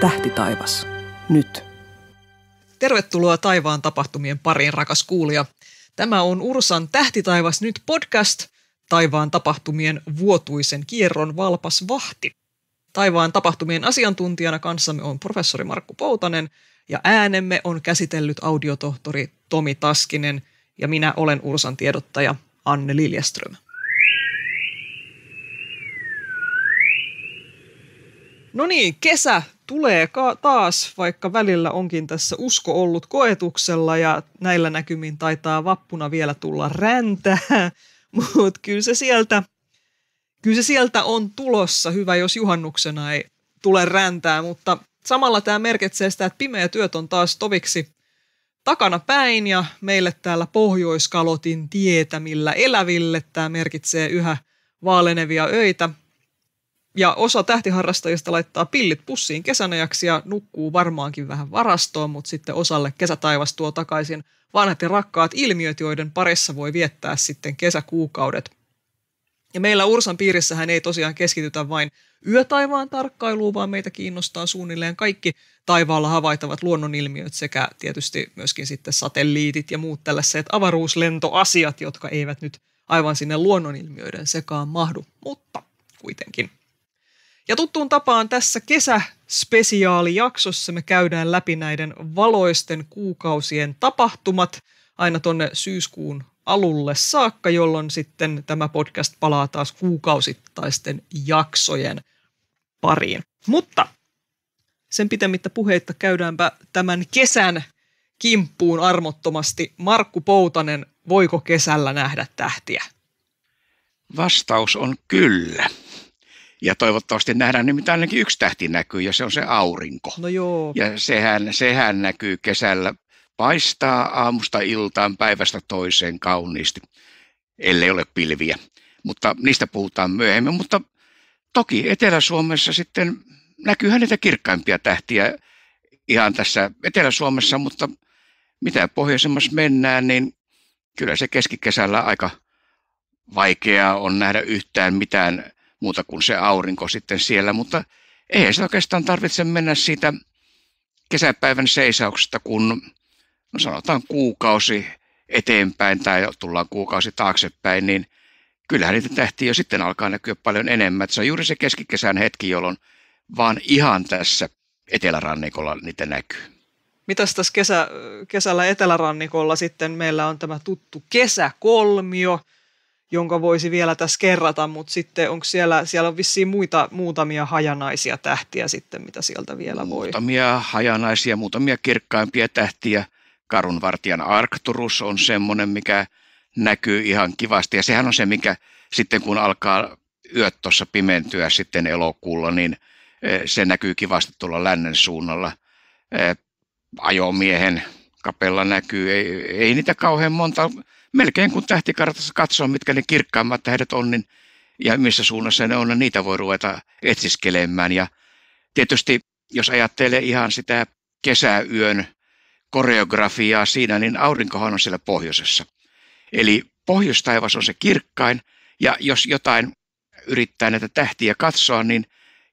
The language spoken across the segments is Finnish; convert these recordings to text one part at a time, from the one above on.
Tähti taivas. Nyt. Tervetuloa taivaan tapahtumien pariin, rakas kuulija. Tämä on Ursan Tähti taivas nyt podcast, taivaan tapahtumien vuotuisen kierron valpas vahti. Taivaan tapahtumien asiantuntijana kanssamme on professori Markku Poutanen ja äänemme on käsitellyt audiotohtori Tomi Taskinen ja minä olen Ursan tiedottaja Anne Liljeström. No niin, kesä tulee ka- taas, vaikka välillä onkin tässä usko ollut koetuksella ja näillä näkymin taitaa vappuna vielä tulla räntää, mutta kyllä se sieltä kyllä se sieltä on tulossa. Hyvä, jos juhannuksena ei tule räntää, mutta samalla tämä merkitsee sitä, että pimeä työt on taas toviksi takana päin ja meille täällä Pohjoiskalotin tietämillä eläville tämä merkitsee yhä vaalenevia öitä ja osa tähtiharrastajista laittaa pillit pussiin kesänajaksi ja nukkuu varmaankin vähän varastoon, mutta sitten osalle kesätaivas tuo takaisin vanhat ja rakkaat ilmiöt, joiden parissa voi viettää sitten kesäkuukaudet. Ja meillä Ursan piirissähän ei tosiaan keskitytä vain yötaivaan tarkkailuun, vaan meitä kiinnostaa suunnilleen kaikki taivaalla havaittavat luonnonilmiöt sekä tietysti myöskin sitten satelliitit ja muut tällaiset avaruuslentoasiat, jotka eivät nyt aivan sinne luonnonilmiöiden sekaan mahdu, mutta kuitenkin. Ja tuttuun tapaan tässä kesäspesiaalijaksossa me käydään läpi näiden valoisten kuukausien tapahtumat aina tuonne syyskuun alulle saakka, jolloin sitten tämä podcast palaa taas kuukausittaisten jaksojen pariin. Mutta sen pitemmittä puheitta käydäänpä tämän kesän kimppuun armottomasti. Markku Poutanen, voiko kesällä nähdä tähtiä? Vastaus on kyllä. Ja toivottavasti nähdään nyt, ainakin yksi tähti näkyy ja se on se aurinko. No joo. Ja sehän, sehän näkyy kesällä, paistaa aamusta iltaan, päivästä toiseen kauniisti, ellei ole pilviä. Mutta niistä puhutaan myöhemmin, mutta toki Etelä-Suomessa sitten näkyyhän niitä kirkkaimpia tähtiä ihan tässä Etelä-Suomessa, mutta mitä pohjoisemmassa mennään, niin kyllä se keskikesällä aika vaikeaa on nähdä yhtään mitään muuta kuin se aurinko sitten siellä, mutta ei se oikeastaan tarvitse mennä siitä kesäpäivän seisauksesta, kun no sanotaan kuukausi eteenpäin tai tullaan kuukausi taaksepäin, niin kyllähän niitä tähtiä jo sitten alkaa näkyä paljon enemmän. se on juuri se keskikesän hetki, jolloin vaan ihan tässä etelärannikolla niitä näkyy. Mitäs tässä kesä, kesällä etelärannikolla sitten meillä on tämä tuttu kesäkolmio, jonka voisi vielä tässä kerrata, mutta sitten onko siellä, siellä on vissiin muita, muutamia hajanaisia tähtiä sitten, mitä sieltä vielä voi. Muutamia hajanaisia, muutamia kirkkaimpia tähtiä. Karunvartijan Arcturus on semmoinen, mikä näkyy ihan kivasti ja sehän on se, mikä sitten kun alkaa yöt tuossa pimentyä sitten elokuulla, niin e, se näkyy kivasti tuolla lännen suunnalla. E, ajomiehen kapella näkyy, ei, ei niitä kauhean monta melkein kun tähtikartassa katsoo, mitkä ne kirkkaimmat tähdet on niin, ja missä suunnassa ne on, niin niitä voi ruveta etsiskelemään. Ja tietysti jos ajattelee ihan sitä kesäyön koreografiaa siinä, niin aurinkohan on siellä pohjoisessa. Eli pohjoistaivas on se kirkkain, ja jos jotain yrittää näitä tähtiä katsoa, niin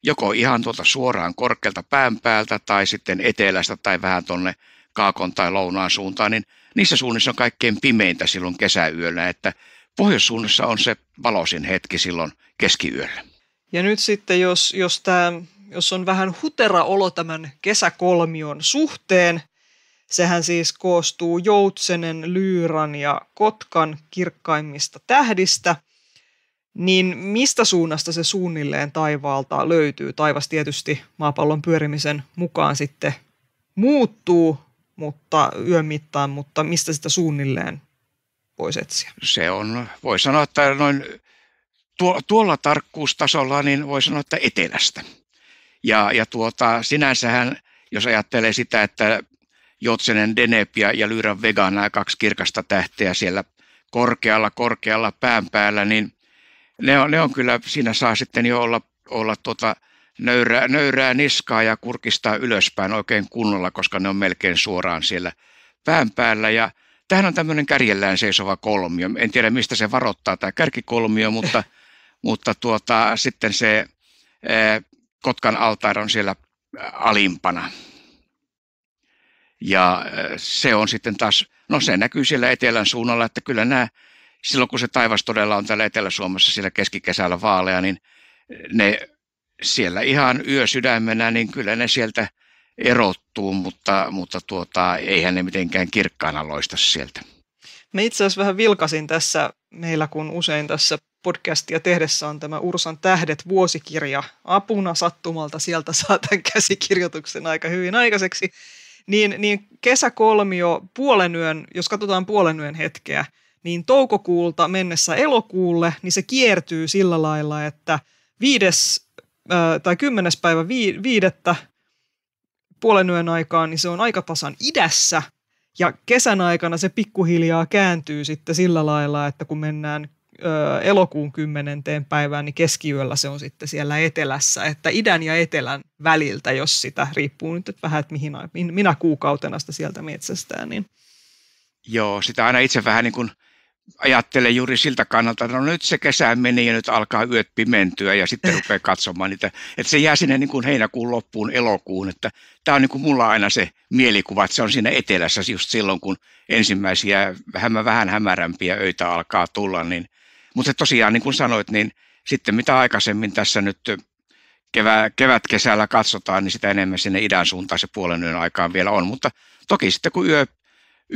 joko ihan tuolta suoraan korkealta pään päältä tai sitten etelästä tai vähän tuonne kaakon tai lounaan suuntaan, niin – niissä suunnissa on kaikkein pimeintä silloin kesäyöllä, että pohjoissuunnassa on se valoisin hetki silloin keskiyöllä. Ja nyt sitten, jos, jos, tämä, jos on vähän hutera olo tämän kesäkolmion suhteen, sehän siis koostuu Joutsenen, Lyyran ja Kotkan kirkkaimmista tähdistä – niin mistä suunnasta se suunnilleen taivaalta löytyy? Taivas tietysti maapallon pyörimisen mukaan sitten muuttuu, mutta yön mittaan, mutta mistä sitä suunnilleen voisi etsiä? Se on, voi sanoa, että noin tuo, tuolla tarkkuustasolla niin voi sanoa, että etelästä. Ja, ja tuota, sinänsähän, jos ajattelee sitä, että Jotsenen ja, ja Lyran Vega, nämä kaksi kirkasta tähteä siellä korkealla, korkealla pään päällä, niin ne on, ne on kyllä, siinä saa sitten jo olla, olla tuota, nöyrää, nöyrää niskaa ja kurkistaa ylöspäin oikein kunnolla, koska ne on melkein suoraan siellä pään päällä. Ja tämähän on tämmöinen kärjellään seisova kolmio. En tiedä, mistä se varoittaa tämä kärkikolmio, mutta, mutta tuota, sitten se ää, Kotkan altaar on siellä alimpana. Ja se on sitten taas, no se näkyy siellä etelän suunnalla, että kyllä nämä, silloin kun se taivas todella on täällä Etelä-Suomessa siellä keskikesällä vaalea, niin ne siellä ihan yösydämenä, niin kyllä ne sieltä erottuu, mutta, mutta tuota, eihän ne mitenkään kirkkaana loista sieltä. Me itse asiassa vähän vilkasin tässä meillä, kun usein tässä podcastia tehdessä on tämä Ursan tähdet vuosikirja apuna sattumalta. Sieltä saa tämän käsikirjoituksen aika hyvin aikaiseksi. Niin, niin kesäkolmio puolen yön, jos katsotaan puolen yön hetkeä, niin toukokuulta mennessä elokuulle, niin se kiertyy sillä lailla, että viides tai 10. päivä vi- viidettä puolen yön aikaan, niin se on aika tasan idässä. Ja kesän aikana se pikkuhiljaa kääntyy sitten sillä lailla, että kun mennään ö, elokuun kymmenenteen päivään, niin keskiyöllä se on sitten siellä etelässä. Että idän ja etelän väliltä, jos sitä riippuu nyt vähän, että mihin, minä kuukautena sitä sieltä metsästään. Niin. Joo, sitä aina itse vähän niin kuin – ajattelen juuri siltä kannalta, että no nyt se kesä meni ja nyt alkaa yöt pimentyä ja sitten rupeaa katsomaan niitä. Että se jää sinne niin kuin heinäkuun loppuun, elokuun. Että tämä on niin kuin mulla aina se mielikuva, että se on siinä etelässä just silloin, kun ensimmäisiä vähän, vähän hämärämpiä öitä alkaa tulla. Niin. Mutta tosiaan niin kuin sanoit, niin sitten mitä aikaisemmin tässä nyt kevä, kevätkesällä katsotaan, niin sitä enemmän sinne idän suuntaan se puolen yön aikaan vielä on. Mutta toki sitten kun yö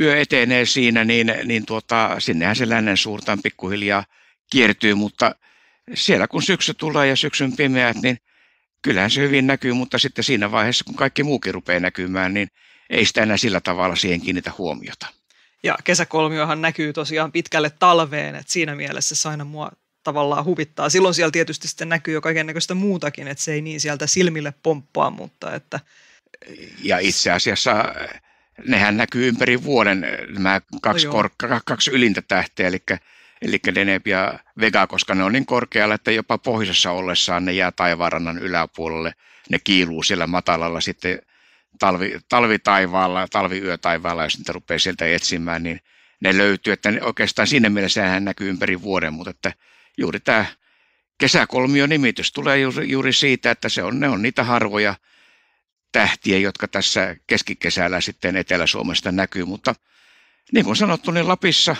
yö etenee siinä, niin, niin tuota, sinnehän se lännen suurtaan pikkuhiljaa kiertyy, mutta siellä kun syksy tulee ja syksyn pimeät, niin kyllähän se hyvin näkyy, mutta sitten siinä vaiheessa, kun kaikki muukin rupeaa näkymään, niin ei sitä enää sillä tavalla siihen kiinnitä huomiota. Ja kesäkolmiohan näkyy tosiaan pitkälle talveen, että siinä mielessä se aina mua tavallaan huvittaa. Silloin siellä tietysti sitten näkyy jo kaikennäköistä muutakin, että se ei niin sieltä silmille pomppaa, mutta että... Ja itse asiassa nehän näkyy ympäri vuoden eh, nämä kaksi, no korkka, kaksi ylintä tähteä, eli, eli Deneb ja Vega, koska ne on niin korkealla, että jopa pohjoisessa ollessaan ne jää taivaarannan yläpuolelle. Ne kiiluu siellä matalalla sitten talvi, talvitaivaalla, talviyötaivaalla, jos niitä rupeaa sieltä etsimään, niin ne löytyy, että ne oikeastaan siinä mielessä hän näkyy ympäri vuoden, mutta että juuri tämä kesäkolmio nimitys tulee juuri siitä, että se on, ne on niitä harvoja tähtiä, jotka tässä keskikesällä sitten Etelä-Suomesta näkyy, mutta niin kuin sanottu, niin Lapissa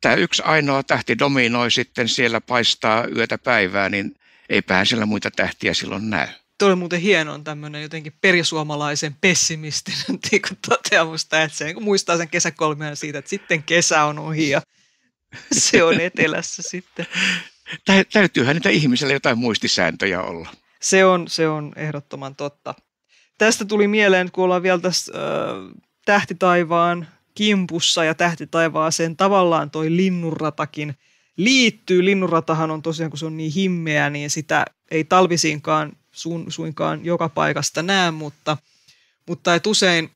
tämä yksi ainoa tähti dominoi sitten siellä paistaa yötä päivää, niin ei siellä muita tähtiä silloin näy. Tuo oli muuten hieno tämmöinen jotenkin perisuomalaisen pessimistinen niin toteamus että se niin muistaa sen kesäkolmea siitä, että sitten kesä on ohi ja se on etelässä sitten. Täytyyhän niitä ihmisellä jotain muistisääntöjä olla. Se on, se on ehdottoman totta tästä tuli mieleen, kun ollaan vielä tässä äh, tähtitaivaan kimpussa ja tähtitaivaaseen tavallaan toi linnunratakin liittyy. Linnunratahan on tosiaan, kun se on niin himmeä, niin sitä ei talvisiinkaan su- suinkaan joka paikasta näe, mutta, mutta et usein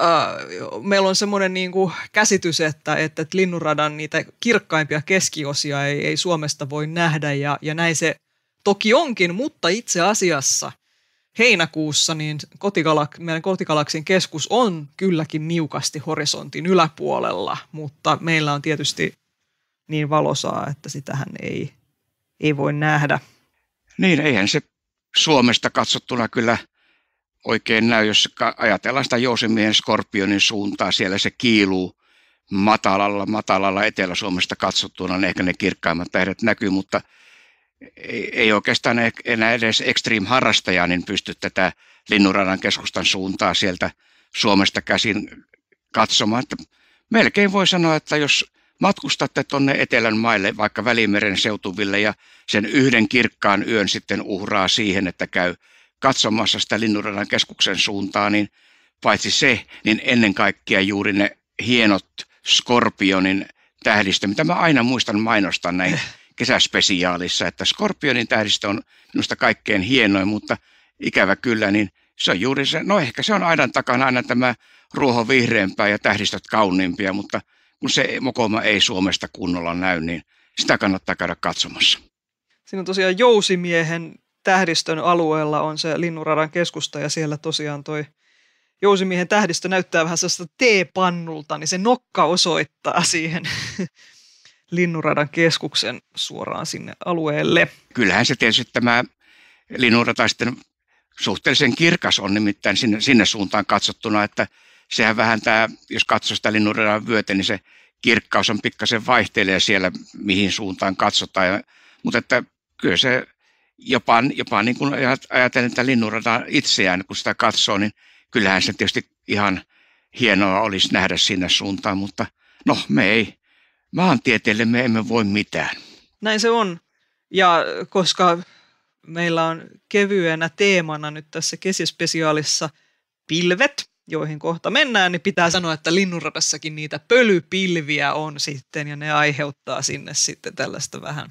äh, meillä on semmoinen niin käsitys, että, että, että linnunradan niitä kirkkaimpia keskiosia ei, ei Suomesta voi nähdä ja, ja näin se toki onkin, mutta itse asiassa – heinäkuussa, niin kotikalak, meidän kotikalaksin keskus on kylläkin niukasti horisontin yläpuolella, mutta meillä on tietysti niin valosaa, että sitähän ei, ei voi nähdä. Niin, eihän se Suomesta katsottuna kyllä oikein näy, jos ajatellaan sitä jousimiehen skorpionin suuntaa, siellä se kiiluu matalalla, matalalla Etelä-Suomesta katsottuna, niin ehkä ne kirkkaimmat tähdet näkyy, mutta – ei, ei oikeastaan e- enää edes extreme-harrastaja niin pysty tätä Linnunradan keskustan suuntaa sieltä Suomesta käsin katsomaan. Että melkein voi sanoa, että jos matkustatte tuonne Etelän maille, vaikka Välimeren seutuville, ja sen yhden kirkkaan yön sitten uhraa siihen, että käy katsomassa sitä Linnunradan keskuksen suuntaa, niin paitsi se, niin ennen kaikkea juuri ne hienot Skorpionin tähdistö, mitä mä aina muistan mainostaa näihin eh kesäspesiaalissa, että Skorpionin tähdistä on minusta kaikkein hienoin, mutta ikävä kyllä, niin se on juuri se, no ehkä se on aidan takana aina tämä ruoho vihreämpää ja tähdistöt kauniimpia, mutta kun se mokoma ei Suomesta kunnolla näy, niin sitä kannattaa käydä katsomassa. Siinä on tosiaan Jousimiehen tähdistön alueella on se Linnunradan keskusta ja siellä tosiaan toi Jousimiehen tähdistö näyttää vähän sellaista pannulta niin se nokka osoittaa siihen linnunradan keskuksen suoraan sinne alueelle. Kyllähän se tietysti tämä linnunrata sitten suhteellisen kirkas on nimittäin sinne, sinne suuntaan katsottuna, että sehän vähän tämä, jos katsoo sitä linnunradan vyötä, niin se kirkkaus on pikkasen vaihtelee siellä, mihin suuntaan katsotaan. Ja, mutta että kyllä se jopa, jopa niin kuin ajatellen tätä linnunrata itseään, kun sitä katsoo, niin kyllähän se tietysti ihan hienoa olisi nähdä sinne suuntaan, mutta no me ei maantieteelle me emme voi mitään. Näin se on. Ja koska meillä on kevyenä teemana nyt tässä kesispesiaalissa pilvet, joihin kohta mennään, niin pitää sanoa, että linnunradassakin niitä pölypilviä on sitten ja ne aiheuttaa sinne sitten tällaista vähän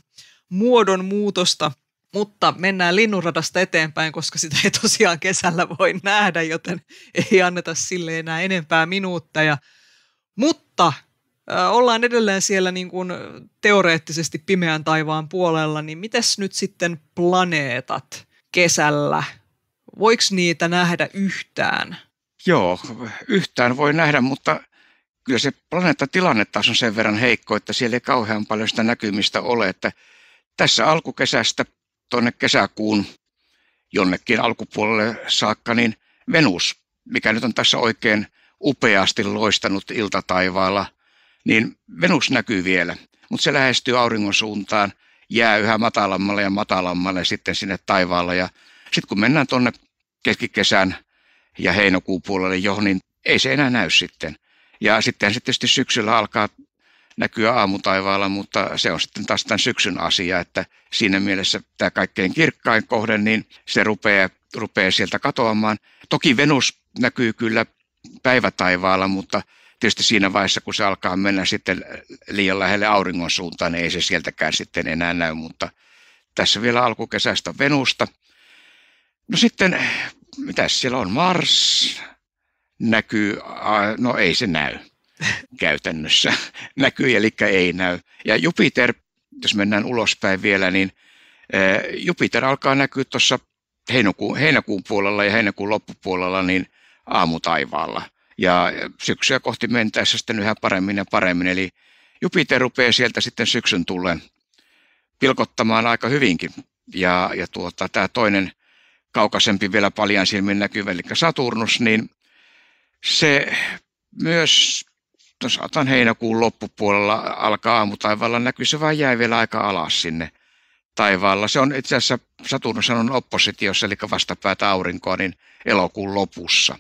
muodonmuutosta. Mutta mennään linnunradasta eteenpäin, koska sitä ei tosiaan kesällä voi nähdä, joten ei anneta sille enää enempää minuuttia. Mutta ollaan edelleen siellä niin kuin teoreettisesti pimeän taivaan puolella, niin mitäs nyt sitten planeetat kesällä? Voiko niitä nähdä yhtään? Joo, yhtään voi nähdä, mutta kyllä se planeettatilanne taas on sen verran heikko, että siellä ei kauhean paljon sitä näkymistä ole. Että tässä alkukesästä tuonne kesäkuun jonnekin alkupuolelle saakka, niin Venus, mikä nyt on tässä oikein upeasti loistanut iltataivaalla – niin Venus näkyy vielä, mutta se lähestyy auringon suuntaan, jää yhä matalammalle ja matalammalle sitten sinne taivaalle. Ja sitten kun mennään tuonne keskikesän ja heinokuun puolelle jo, niin ei se enää näy sitten. Ja sitten sitten tietysti syksyllä alkaa näkyä aamutaivaalla, mutta se on sitten taas tämän syksyn asia, että siinä mielessä tämä kaikkein kirkkain kohde, niin se rupeaa, rupeaa sieltä katoamaan. Toki Venus näkyy kyllä päivätaivaalla, mutta tietysti siinä vaiheessa, kun se alkaa mennä sitten liian lähelle auringon suuntaan, niin ei se sieltäkään sitten enää näy, mutta tässä vielä alkukesästä Venusta. No sitten, mitä siellä on? Mars näkyy, no ei se näy käytännössä. Näkyy, eli ei näy. Ja Jupiter, jos mennään ulospäin vielä, niin Jupiter alkaa näkyä tuossa heinäkuun, heinäkuun puolella ja heinäkuun loppupuolella niin aamutaivaalla ja syksyä kohti mentäessä sitten yhä paremmin ja paremmin. Eli Jupiter rupeaa sieltä sitten syksyn tulleen pilkottamaan aika hyvinkin. Ja, ja tuota, tämä toinen kaukaisempi vielä paljon silmin näkyvä, eli Saturnus, niin se myös no saatan heinäkuun loppupuolella alkaa aamutaivaalla näkyy, se vaan jäi vielä aika alas sinne taivaalla. Se on itse asiassa Saturnus on oppositiossa, eli vastapäätä aurinkoa, niin elokuun lopussa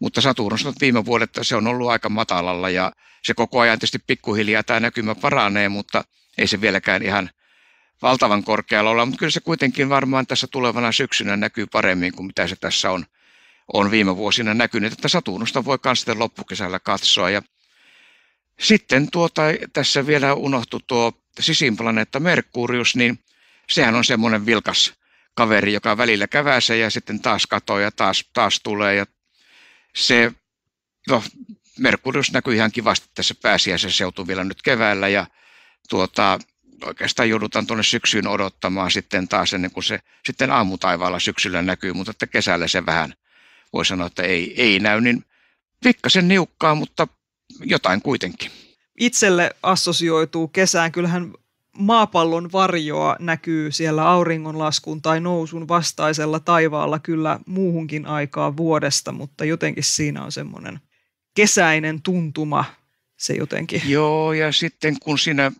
mutta Saturnus on viime vuodet se on ollut aika matalalla ja se koko ajan tietysti pikkuhiljaa tämä näkymä paranee, mutta ei se vieläkään ihan valtavan korkealla olla, mutta kyllä se kuitenkin varmaan tässä tulevana syksynä näkyy paremmin kuin mitä se tässä on, on viime vuosina näkynyt, että Saturnusta voi myös sitten loppukesällä katsoa ja sitten tuota, tässä vielä unohtu tuo sisimplaneetta Merkurius, niin sehän on semmoinen vilkas kaveri, joka välillä käväsee ja sitten taas katoaa ja taas, taas tulee ja se, no, Merkurius näkyy ihan kivasti tässä pääsiäisen vielä nyt keväällä ja tuota, oikeastaan joudutaan tuonne syksyyn odottamaan sitten taas ennen kuin se sitten aamutaivaalla syksyllä näkyy, mutta että kesällä se vähän voi sanoa, että ei, ei näy, niin pikkasen niukkaa, mutta jotain kuitenkin. Itselle assosioituu kesään kyllähän maapallon varjoa näkyy siellä auringonlaskun tai nousun vastaisella taivaalla kyllä muuhunkin aikaa vuodesta, mutta jotenkin siinä on semmoinen kesäinen tuntuma se jotenkin. Joo, ja sitten kun siinä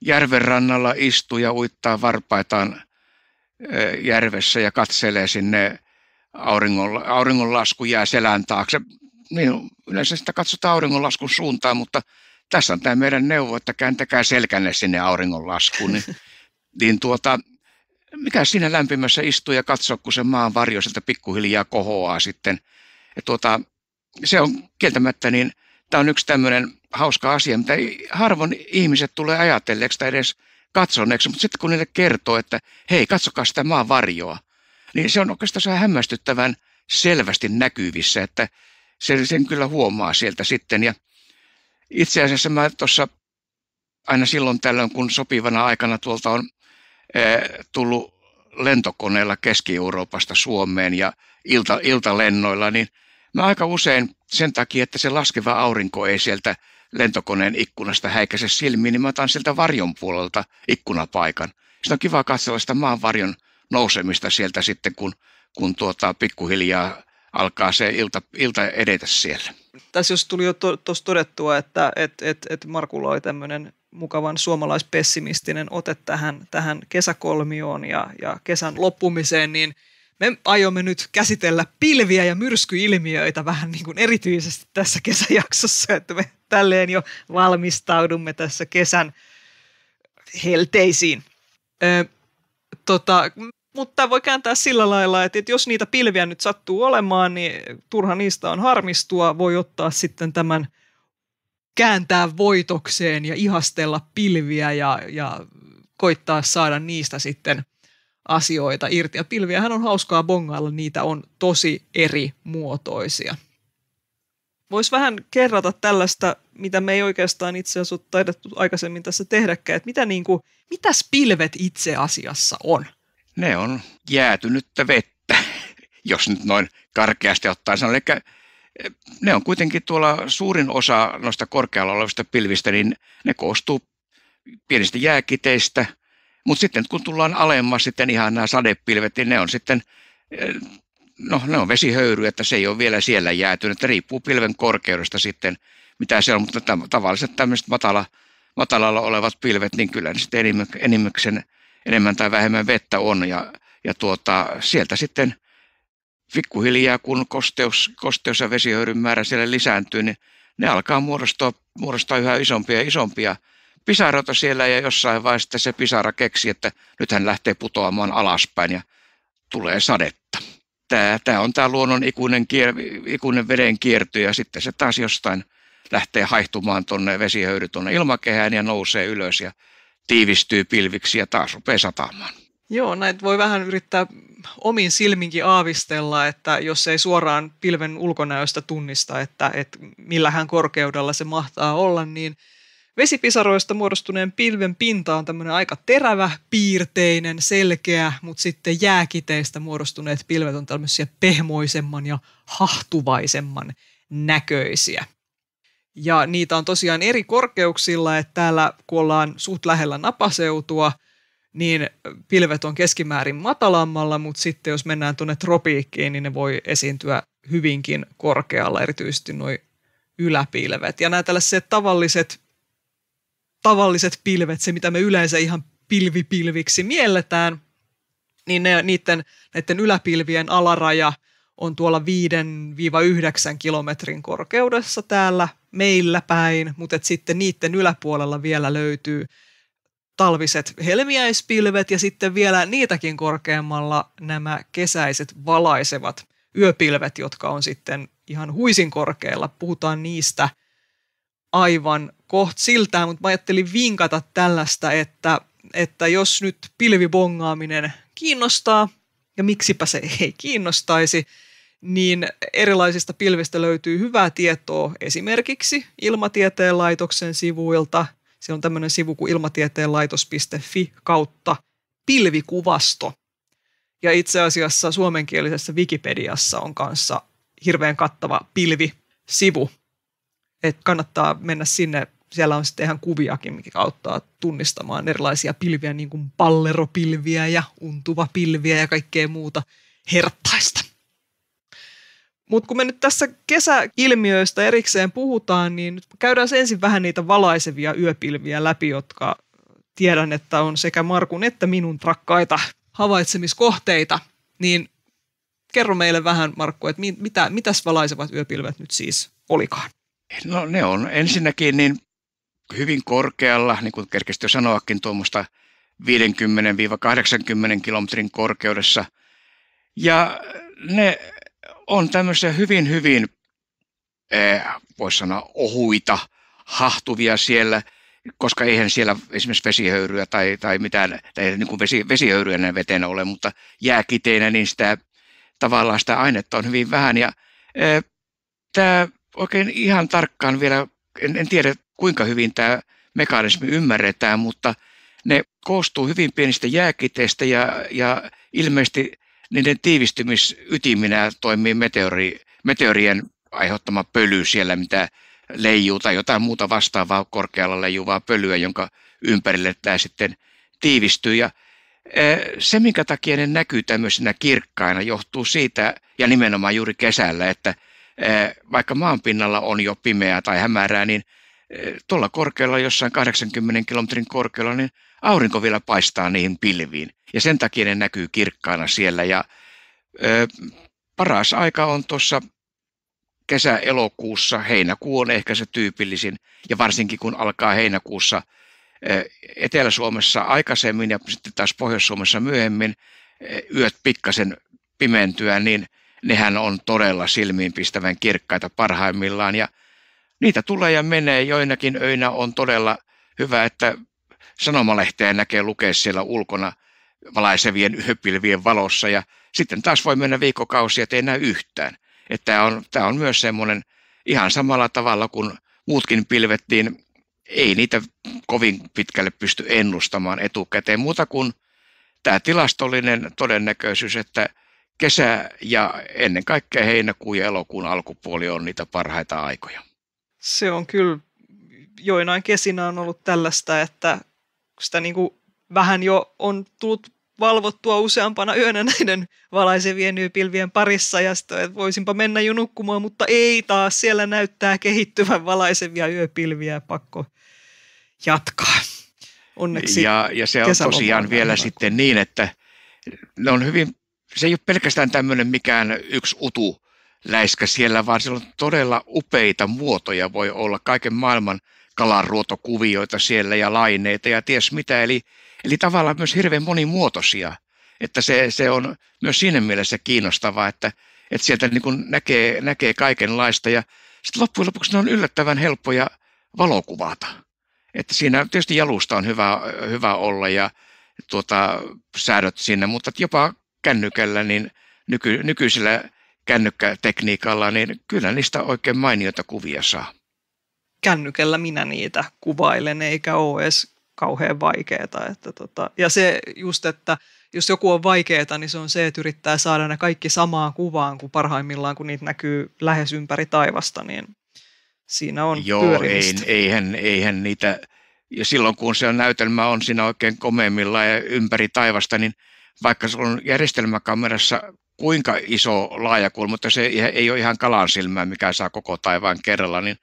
järven rannalla istuu ja uittaa varpaitaan järvessä ja katselee sinne auringon, auringonlasku jää selän taakse, niin yleensä sitä katsotaan auringonlaskun suuntaan, mutta – tässä on tämä meidän neuvo, että kääntäkää selkänne sinne auringonlaskuun. Niin, niin tuota, mikä siinä lämpimässä istuu ja katsoo, kun se maan varjo sieltä pikkuhiljaa kohoaa sitten. Ja tuota, se on kieltämättä niin, tämä on yksi tämmöinen hauska asia, mitä harvoin ihmiset tulee ajatelleeksi tai edes katsoneeksi, mutta sitten kun niille kertoo, että hei, katsokaa sitä maan varjoa, niin se on oikeastaan hämmästyttävän selvästi näkyvissä, että sen, sen kyllä huomaa sieltä sitten. Ja itse asiassa mä tuossa aina silloin tällöin, kun sopivana aikana tuolta on eh, tullut lentokoneella Keski-Euroopasta Suomeen ja ilta, iltalennoilla, niin mä aika usein sen takia, että se laskeva aurinko ei sieltä lentokoneen ikkunasta häikäise silmiin, niin mä otan sieltä varjon puolelta ikkunapaikan. Sitä on kiva katsella sitä maan varjon nousemista sieltä sitten, kun, kun tuota, pikkuhiljaa alkaa se ilta, ilta edetä siellä tässä jos tuli jo tuossa to, todettua, että et, et, et Markulla oli tämmöinen mukavan suomalaispessimistinen ote tähän, tähän kesäkolmioon ja, ja kesän loppumiseen, niin me aiomme nyt käsitellä pilviä ja myrskyilmiöitä vähän niin kuin erityisesti tässä kesäjaksossa, että me tälleen jo valmistaudumme tässä kesän helteisiin. Ö, tota, mutta voi kääntää sillä lailla, että jos niitä pilviä nyt sattuu olemaan, niin turha niistä on harmistua. Voi ottaa sitten tämän kääntää voitokseen ja ihastella pilviä ja, ja koittaa saada niistä sitten asioita irti. Ja pilviähän on hauskaa bongailla, niitä on tosi eri muotoisia. Voisi vähän kerrata tällaista, mitä me ei oikeastaan itse asiassa taidettu aikaisemmin tässä tehdäkään, että mitä niin kuin, mitäs pilvet itse asiassa on? ne on jäätynyttä vettä, jos nyt noin karkeasti ottaen sanon. Eli eh, ne on kuitenkin tuolla suurin osa noista korkealla olevista pilvistä, niin ne koostuu pienistä jääkiteistä, mutta sitten kun tullaan alemmas sitten ihan nämä sadepilvet, niin ne on sitten, eh, no ne on vesihöyry, että se ei ole vielä siellä jäätynyt, että riippuu pilven korkeudesta sitten, mitä se on, mutta tavalliset tämmöiset matala, matalalla olevat pilvet, niin kyllä ne sitten enimmäkseen enemmän tai vähemmän vettä on ja, ja tuota, sieltä sitten pikkuhiljaa, kun kosteus, kosteus ja vesihöyryn määrä siellä lisääntyy, niin ne alkaa muodostua, muodostaa yhä isompia ja isompia pisaroita siellä ja jossain vaiheessa se pisara keksi, että nyt hän lähtee putoamaan alaspäin ja tulee sadetta. Tämä, tämä on tämä luonnon ikuinen, kier, ikuinen veden kierto ja sitten se taas jostain lähtee haihtumaan tuonne vesihöyry tuonne ilmakehään ja nousee ylös ja tiivistyy pilviksi ja taas rupeaa satamaan. Joo, näitä voi vähän yrittää omin silminkin aavistella, että jos ei suoraan pilven ulkonäöstä tunnista, että, että millähän korkeudella se mahtaa olla, niin vesipisaroista muodostuneen pilven pinta on tämmöinen aika terävä, piirteinen, selkeä, mutta sitten jääkiteistä muodostuneet pilvet on tämmöisiä pehmoisemman ja hahtuvaisemman näköisiä. Ja niitä on tosiaan eri korkeuksilla, että täällä kun ollaan suht lähellä napaseutua, niin pilvet on keskimäärin matalammalla, mutta sitten jos mennään tuonne tropiikkiin, niin ne voi esiintyä hyvinkin korkealla, erityisesti nuo yläpilvet. Ja nämä tällaiset tavalliset, tavalliset pilvet, se mitä me yleensä ihan pilvipilviksi mielletään, niin ne, niiden, näiden yläpilvien alaraja – on tuolla 5-9 kilometrin korkeudessa täällä meillä päin, mutta et sitten niiden yläpuolella vielä löytyy talviset helmiäispilvet ja sitten vielä niitäkin korkeammalla nämä kesäiset valaisevat yöpilvet, jotka on sitten ihan huisin korkealla. Puhutaan niistä aivan koht siltään, mutta mä ajattelin vinkata tällaista, että, että jos nyt pilvibongaaminen kiinnostaa, ja miksipä se ei kiinnostaisi, niin erilaisista pilvistä löytyy hyvää tietoa esimerkiksi Ilmatieteen laitoksen sivuilta. Siellä on tämmöinen sivu kuin ilmatieteenlaitos.fi kautta pilvikuvasto. Ja itse asiassa suomenkielisessä Wikipediassa on kanssa hirveän kattava pilvisivu. että kannattaa mennä sinne siellä on sitten ihan kuviakin, mikä auttaa tunnistamaan erilaisia pilviä, niin kuin palleropilviä ja untuva pilviä ja kaikkea muuta herttaista. Mutta kun me nyt tässä kesäilmiöistä erikseen puhutaan, niin käydään ensin vähän niitä valaisevia yöpilviä läpi, jotka tiedän, että on sekä Markun että minun rakkaita havaitsemiskohteita. Niin kerro meille vähän, Markku, että mitä, mitäs valaisevat yöpilvet nyt siis olikaan? No ne on ensinnäkin niin hyvin korkealla, niin kuin kerkesti jo sanoakin, tuommoista 50-80 kilometrin korkeudessa. Ja ne on tämmöisiä hyvin, hyvin, eh, voisi sanoa, ohuita, hahtuvia siellä, koska eihän siellä esimerkiksi vesihöyryä tai, tai mitään, tai niin kuin vesi, vesihöyryä vetenä ole, mutta jääkiteinä, niin sitä tavallaan sitä ainetta on hyvin vähän. Ja eh, tämä oikein ihan tarkkaan vielä, en, en tiedä kuinka hyvin tämä mekanismi ymmärretään, mutta ne koostuu hyvin pienistä jääkiteistä ja, ja ilmeisesti niiden tiivistymisytiminä toimii meteori, meteorien aiheuttama pöly siellä, mitä leijuu tai jotain muuta vastaavaa korkealla leijuvaa pölyä, jonka ympärille tämä sitten tiivistyy. Ja e, se, minkä takia ne näkyy tämmöisenä kirkkaina, johtuu siitä, ja nimenomaan juuri kesällä, että e, vaikka maanpinnalla on jo pimeää tai hämärää, niin – tuolla korkealla, jossain 80 kilometrin korkealla, niin aurinko vielä paistaa niihin pilviin. Ja sen takia ne näkyy kirkkaana siellä. Ja ö, paras aika on tuossa kesä-elokuussa, heinäkuu on ehkä se tyypillisin. Ja varsinkin kun alkaa heinäkuussa Etelä-Suomessa aikaisemmin ja sitten taas Pohjois-Suomessa myöhemmin yöt pikkasen pimentyä, niin nehän on todella silmiinpistävän kirkkaita parhaimmillaan. Ja niitä tulee ja menee. Joinakin öinä on todella hyvä, että sanomalehteä näkee lukea siellä ulkona valaisevien yhöpilvien valossa ja sitten taas voi mennä viikkokausia, ettei näy yhtään. Että tämä on, tämä on myös semmoinen ihan samalla tavalla kuin muutkin pilvet, niin ei niitä kovin pitkälle pysty ennustamaan etukäteen muuta kuin tämä tilastollinen todennäköisyys, että kesä ja ennen kaikkea heinäkuun ja elokuun alkupuoli on niitä parhaita aikoja. Se on kyllä, joinain kesinä on ollut tällaista, että sitä niin kuin vähän jo on tullut valvottua useampana yönä näiden valaisevien yöpilvien parissa ja sitten, että voisinpa mennä jo nukkumaan, mutta ei taas, siellä näyttää kehittyvän valaisevia yöpilviä, pakko jatkaa. Onneksi ja, ja se on tosiaan vielä sitten niin, että ne on hyvin, se ei ole pelkästään tämmöinen mikään yksi utu läiskä siellä, vaan siellä on todella upeita muotoja voi olla, kaiken maailman kalanruotokuvioita siellä ja laineita ja ties mitä, eli, eli tavallaan myös hirveän monimuotoisia, että se, se on myös siinä mielessä kiinnostavaa, että, että sieltä niin kuin näkee, näkee kaikenlaista ja sitten loppujen lopuksi ne on yllättävän helppoja valokuvata. Että siinä tietysti jalusta on hyvä, hyvä olla ja tuota, säädöt sinne, mutta jopa kännykällä, niin nyky, nykyisillä kännykkätekniikalla, niin kyllä niistä oikein mainioita kuvia saa. Kännykellä minä niitä kuvailen, eikä ole edes kauhean vaikeaa. Että tota, ja se just, että jos joku on vaikeaa, niin se on se, että yrittää saada ne kaikki samaan kuvaan kuin parhaimmillaan, kun niitä näkyy lähes ympäri taivasta, niin siinä on Joo, pyörimistä. Ei, eihän, eihän niitä, ja silloin kun se on näytelmä on siinä oikein komeimmillaan ja ympäri taivasta, niin vaikka sulla on järjestelmäkamerassa kuinka iso laajakulma, mutta se ei ole ihan kalan silmää, mikä saa koko taivaan kerralla, niin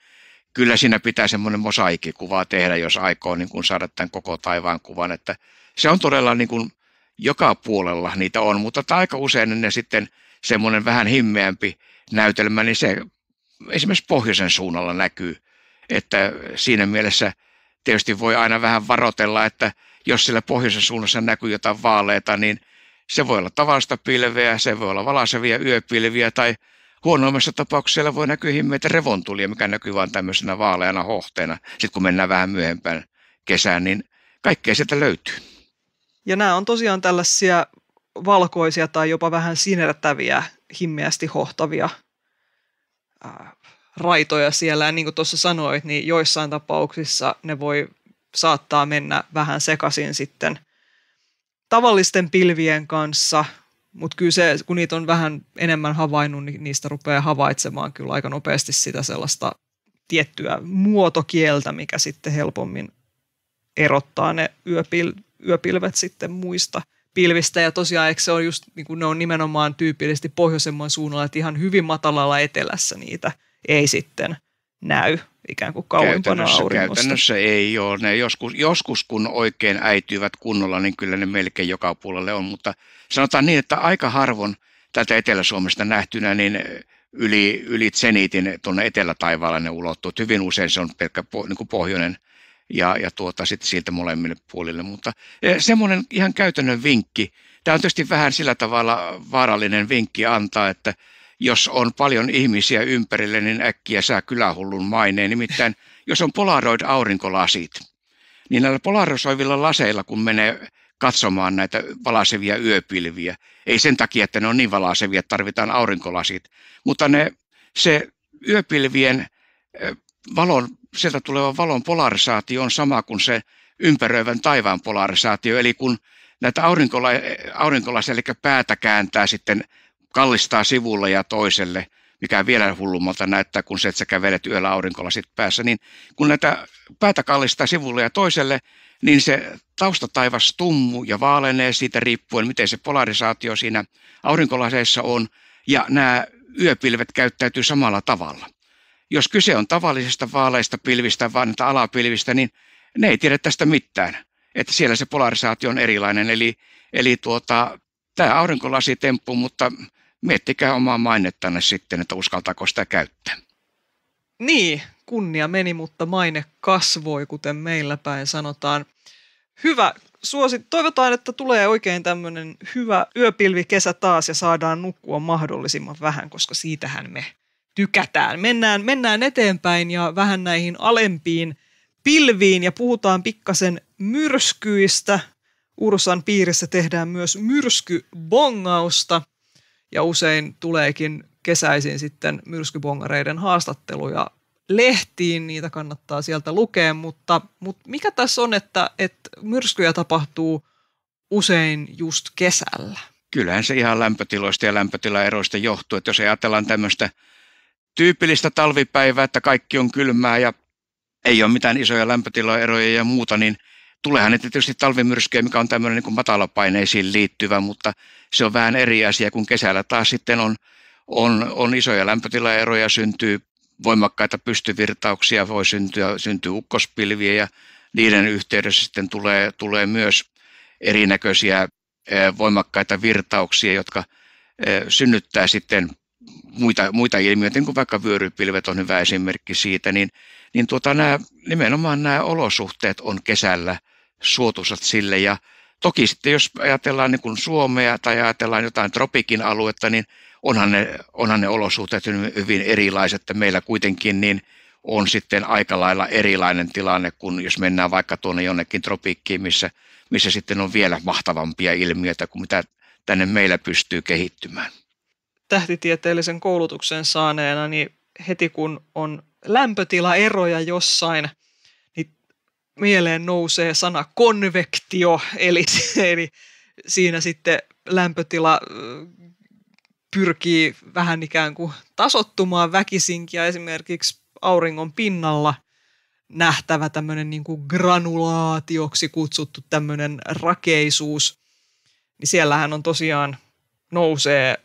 kyllä siinä pitää semmoinen mosaikkikuva tehdä, jos aikoo niin kuin saada tämän koko taivaan kuvan. Että se on todella niin kuin joka puolella niitä on, mutta aika usein ne sitten semmoinen vähän himmeämpi näytelmä, niin se esimerkiksi pohjoisen suunnalla näkyy. Että siinä mielessä tietysti voi aina vähän varotella, että jos siellä pohjoisen suunnassa näkyy jotain vaaleita, niin – se voi olla tavasta pilveä, se voi olla valasevia yöpilviä tai huonoimmassa tapauksessa siellä voi näkyä himmeitä revontulia, mikä näkyy vain tämmöisenä vaaleana hohteena. Sitten kun mennään vähän myöhempään kesään, niin kaikkea sieltä löytyy. Ja nämä on tosiaan tällaisia valkoisia tai jopa vähän sinertäviä, himmeästi hohtavia raitoja siellä. Ja niin kuin tuossa sanoit, niin joissain tapauksissa ne voi saattaa mennä vähän sekaisin sitten tavallisten pilvien kanssa, mutta kyllä se, kun niitä on vähän enemmän havainnut, niin niistä rupeaa havaitsemaan kyllä aika nopeasti sitä sellaista tiettyä muotokieltä, mikä sitten helpommin erottaa ne yöpil- yöpilvet sitten muista pilvistä. Ja tosiaan, eikö se on just, niin kuin ne on nimenomaan tyypillisesti pohjoisemman suunnalla, että ihan hyvin matalalla etelässä niitä ei sitten näy ikään kuin kauempana käytännössä, käytännössä ei ole. Ne joskus, joskus kun oikein äityvät kunnolla, niin kyllä ne melkein joka puolelle on, mutta sanotaan niin, että aika harvoin tätä Etelä-Suomesta nähtynä, niin eh, yli, yli Zenitin tuonne etelätaivaalle ne ulottuu. Hyvin usein se on pelkkä niin kuin pohjoinen ja, ja tuota, sitten siltä molemmille puolille. Mutta eh, semmoinen ihan käytännön vinkki. Tämä on tietysti vähän sillä tavalla vaarallinen vinkki antaa, että jos on paljon ihmisiä ympärillä, niin äkkiä saa kylähullun maineen. Nimittäin jos on polaroid-aurinkolasit, niin näillä polarisoivilla laseilla, kun menee katsomaan näitä valasevia yöpilviä, ei sen takia, että ne on niin valasevia, että tarvitaan aurinkolasit, mutta ne, se yöpilvien valon, sieltä tuleva valon polarisaatio on sama kuin se ympäröivän taivaan polarisaatio, eli kun näitä aurinkolasia aurinkolaisia, eli päätä kääntää sitten kallistaa sivulle ja toiselle, mikä vielä hullummalta näyttää, kun se, että sä kävelet yöllä sit päässä, niin kun näitä päätä kallistaa sivulle ja toiselle, niin se taustataivas tummu ja vaalenee siitä riippuen, miten se polarisaatio siinä aurinkolaseissa on, ja nämä yöpilvet käyttäytyy samalla tavalla. Jos kyse on tavallisista vaaleista pilvistä, vaan näitä alapilvistä, niin ne ei tiedä tästä mitään. Että siellä se polarisaatio on erilainen, eli, eli tuota, tämä aurinkolasitemppu, mutta miettikää omaa mainettanne sitten, että uskaltaako sitä käyttää. Niin, kunnia meni, mutta maine kasvoi, kuten meillä päin sanotaan. Hyvä, suosit. Toivotaan, että tulee oikein tämmöinen hyvä yöpilvi kesä taas ja saadaan nukkua mahdollisimman vähän, koska siitähän me tykätään. Mennään, mennään eteenpäin ja vähän näihin alempiin pilviin ja puhutaan pikkasen myrskyistä. Ursan piirissä tehdään myös myrskybongausta – ja usein tuleekin kesäisin sitten myrskybongareiden haastatteluja lehtiin, niitä kannattaa sieltä lukea, mutta, mutta mikä tässä on, että, että myrskyjä tapahtuu usein just kesällä? Kyllähän se ihan lämpötiloista ja lämpötilaeroista johtuu, että jos ajatellaan tämmöistä tyypillistä talvipäivää, että kaikki on kylmää ja ei ole mitään isoja lämpötilaeroja ja muuta, niin – tulehan ne tietysti talvimyrskyjä, mikä on tämmöinen niin matalapaineisiin liittyvä, mutta se on vähän eri asia kun kesällä. Taas sitten on, on, on isoja lämpötilaeroja, syntyy voimakkaita pystyvirtauksia, voi syntyä, syntyy ukkospilviä ja niiden yhteydessä sitten tulee, tulee myös erinäköisiä voimakkaita virtauksia, jotka synnyttää sitten muita, muita ilmiöitä, niin kuin vaikka vyörypilvet on hyvä esimerkki siitä, niin, niin tuota, nämä, nimenomaan nämä olosuhteet on kesällä – suotuisat sille. Ja toki sitten jos ajatellaan niin kuin Suomea tai ajatellaan jotain tropikin aluetta, niin onhan ne, onhan ne olosuhteet hyvin erilaiset. Että meillä kuitenkin niin on sitten aika lailla erilainen tilanne kuin jos mennään vaikka tuonne jonnekin tropiikkiin, missä, missä sitten on vielä mahtavampia ilmiöitä kuin mitä tänne meillä pystyy kehittymään. Tähtitieteellisen koulutuksen saaneena, niin heti kun on lämpötilaeroja jossain – mieleen nousee sana konvektio, eli, eli siinä sitten lämpötila pyrkii vähän ikään kuin tasottumaan väkisinkin ja esimerkiksi auringon pinnalla nähtävä tämmöinen niin kuin granulaatioksi kutsuttu tämmöinen rakeisuus, niin siellähän on tosiaan nousee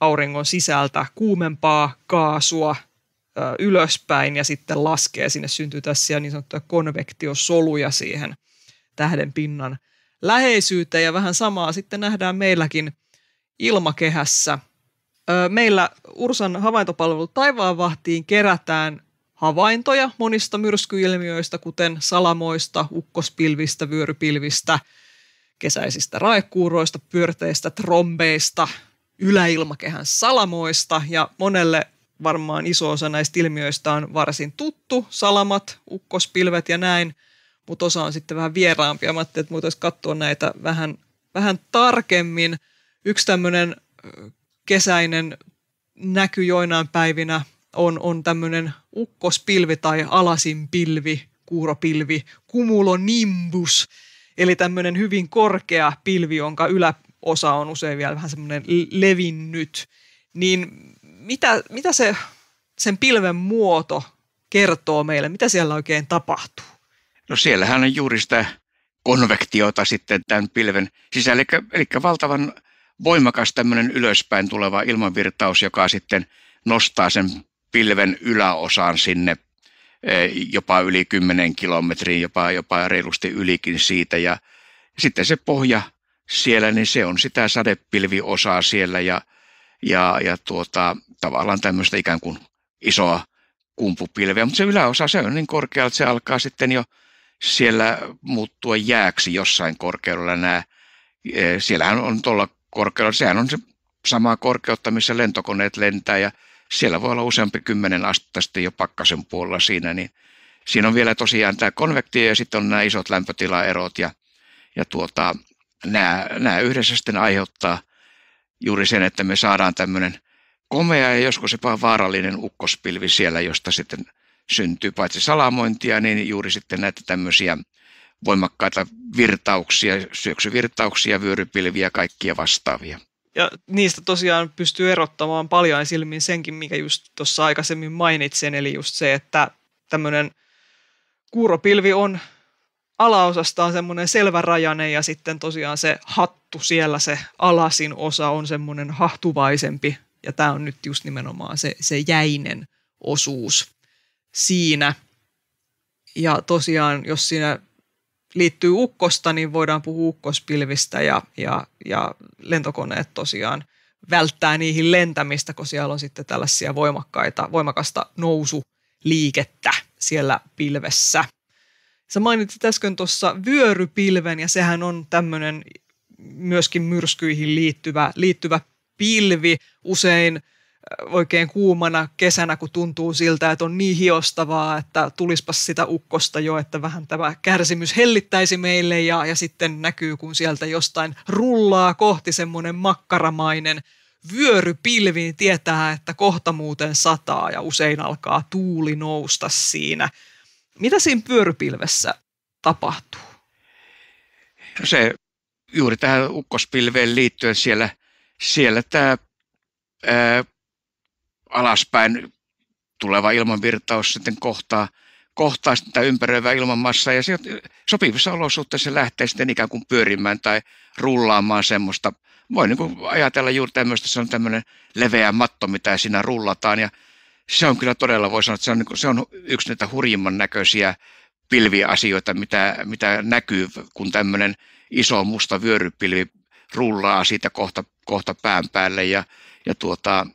auringon sisältä kuumempaa kaasua – ylöspäin ja sitten laskee. Sinne syntyy tässä niin sanottuja konvektiosoluja siihen tähden pinnan läheisyyteen ja vähän samaa sitten nähdään meilläkin ilmakehässä. Meillä Ursan havaintopalvelu Taivaanvahtiin kerätään havaintoja monista myrskyilmiöistä, kuten salamoista, ukkospilvistä, vyörypilvistä, kesäisistä raekuuroista, pyörteistä, trombeista, yläilmakehän salamoista ja monelle varmaan iso osa näistä ilmiöistä on varsin tuttu, salamat, ukkospilvet ja näin, mutta osa on sitten vähän vieraampia. Mä ajattelin, että voitaisiin katsoa näitä vähän, vähän tarkemmin. Yksi tämmöinen kesäinen näky joinain päivinä on, on tämmöinen ukkospilvi tai alasinpilvi, kuuropilvi, kumulonimbus, eli tämmöinen hyvin korkea pilvi, jonka yläosa on usein vielä vähän semmoinen levinnyt, niin mitä, mitä se, sen pilven muoto kertoo meille? Mitä siellä oikein tapahtuu? No siellähän on juuri sitä konvektiota sitten tämän pilven sisällä, eli, eli valtavan voimakas tämmöinen ylöspäin tuleva ilmanvirtaus, joka sitten nostaa sen pilven yläosaan sinne eh, jopa yli 10 kilometriin, jopa, jopa reilusti ylikin siitä. Ja sitten se pohja siellä, niin se on sitä sadepilviosaa siellä ja ja, ja tuota, tavallaan tämmöistä ikään kuin isoa kumpupilveä, mutta se yläosa se on niin korkealla, että se alkaa sitten jo siellä muuttua jääksi jossain korkeudella nämä, e, siellähän on tuolla korkeudella, sehän on se samaa korkeutta, missä lentokoneet lentää ja siellä voi olla useampi kymmenen astetta sitten jo pakkasen puolella siinä, niin siinä on vielä tosiaan tämä konvektio ja sitten on nämä isot lämpötilaerot ja, ja tuota, nämä, nämä yhdessä sitten aiheuttaa – juuri sen, että me saadaan tämmöinen komea ja joskus jopa vaarallinen ukkospilvi siellä, josta sitten syntyy paitsi salamointia, niin juuri sitten näitä tämmöisiä voimakkaita virtauksia, syöksyvirtauksia, vyörypilviä, kaikkia vastaavia. Ja niistä tosiaan pystyy erottamaan paljon silmin senkin, mikä just tuossa aikaisemmin mainitsin, eli just se, että tämmöinen kuuropilvi on alaosasta on semmoinen selvärajainen ja sitten tosiaan se hattu siellä, se alasin osa on semmoinen hahtuvaisempi. Ja tämä on nyt just nimenomaan se, se jäinen osuus siinä. Ja tosiaan, jos siinä liittyy ukkosta, niin voidaan puhua ukkospilvistä ja, ja, ja lentokoneet tosiaan välttää niihin lentämistä, kun siellä on sitten tällaisia voimakkaita, voimakasta nousuliikettä siellä pilvessä. Sä mainitsit äsken tuossa vyörypilven ja sehän on tämmöinen myöskin myrskyihin liittyvä, liittyvä pilvi usein äh, oikein kuumana kesänä, kun tuntuu siltä, että on niin hiostavaa, että tulispa sitä ukkosta jo, että vähän tämä kärsimys hellittäisi meille ja, ja sitten näkyy, kun sieltä jostain rullaa kohti semmoinen makkaramainen vyörypilvi, niin tietää, että kohta muuten sataa ja usein alkaa tuuli nousta siinä – mitä siinä pyörypilvessä tapahtuu? No se juuri tähän ukkospilveen liittyen siellä, siellä tämä ää, alaspäin tuleva ilmanvirtaus sitten kohtaa, kohtaa sitä ympäröivää ilmanmassaa ja sieltä sopivissa olosuhteissa se lähtee sitten ikään kuin pyörimään tai rullaamaan semmoista. Voi niin kuin ajatella juuri tämmöistä, se on tämmöinen leveä matto, mitä siinä rullataan ja se on kyllä todella, voi sanoa, että se on, niin se on yksi niitä hurjimman näköisiä pilviasioita, mitä, mitä näkyy, kun tämmöinen iso musta vyörypilvi rullaa siitä kohta, kohta pään päälle. Ja, ja tuota,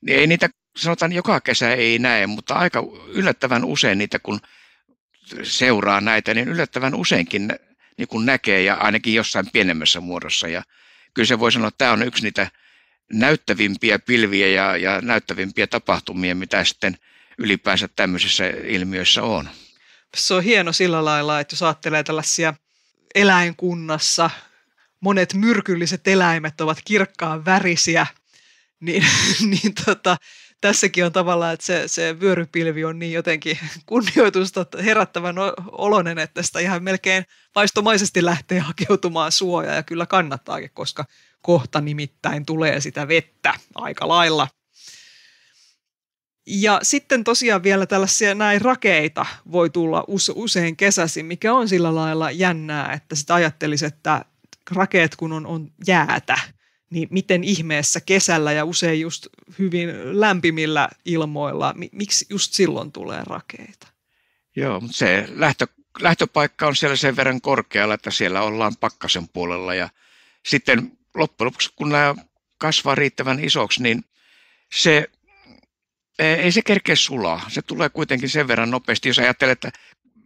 niin ei niitä, sanotaan joka kesä ei näe, mutta aika yllättävän usein niitä, kun seuraa näitä, niin yllättävän useinkin niin kun näkee ja ainakin jossain pienemmässä muodossa. Ja kyllä se voi sanoa, että tämä on yksi niitä näyttävimpiä pilviä ja, ja näyttävimpiä tapahtumia, mitä sitten ylipäänsä tämmöisissä ilmiöissä on. Se on hieno sillä lailla, että jos ajattelee tällaisia eläinkunnassa, monet myrkylliset eläimet ovat kirkkaan värisiä, niin, niin tota, tässäkin on tavallaan, että se, se vyörypilvi on niin jotenkin kunnioitusta herättävän olonen, että sitä ihan melkein vaistomaisesti lähtee hakeutumaan suojaa ja kyllä kannattaakin, koska Kohta nimittäin tulee sitä vettä aika lailla. Ja sitten tosiaan vielä tällaisia näin rakeita voi tulla usein kesäsi, mikä on sillä lailla jännää, että sitä ajattelisi, että rakeet kun on, on jäätä, niin miten ihmeessä kesällä ja usein just hyvin lämpimillä ilmoilla, miksi just silloin tulee rakeita? Joo, mutta se lähtö, lähtöpaikka on siellä sen verran korkealla, että siellä ollaan pakkasen puolella ja sitten loppujen lopuksi, kun nämä kasvaa riittävän isoksi, niin se ei se kerkeä sulaa. Se tulee kuitenkin sen verran nopeasti. Jos ajattelee, että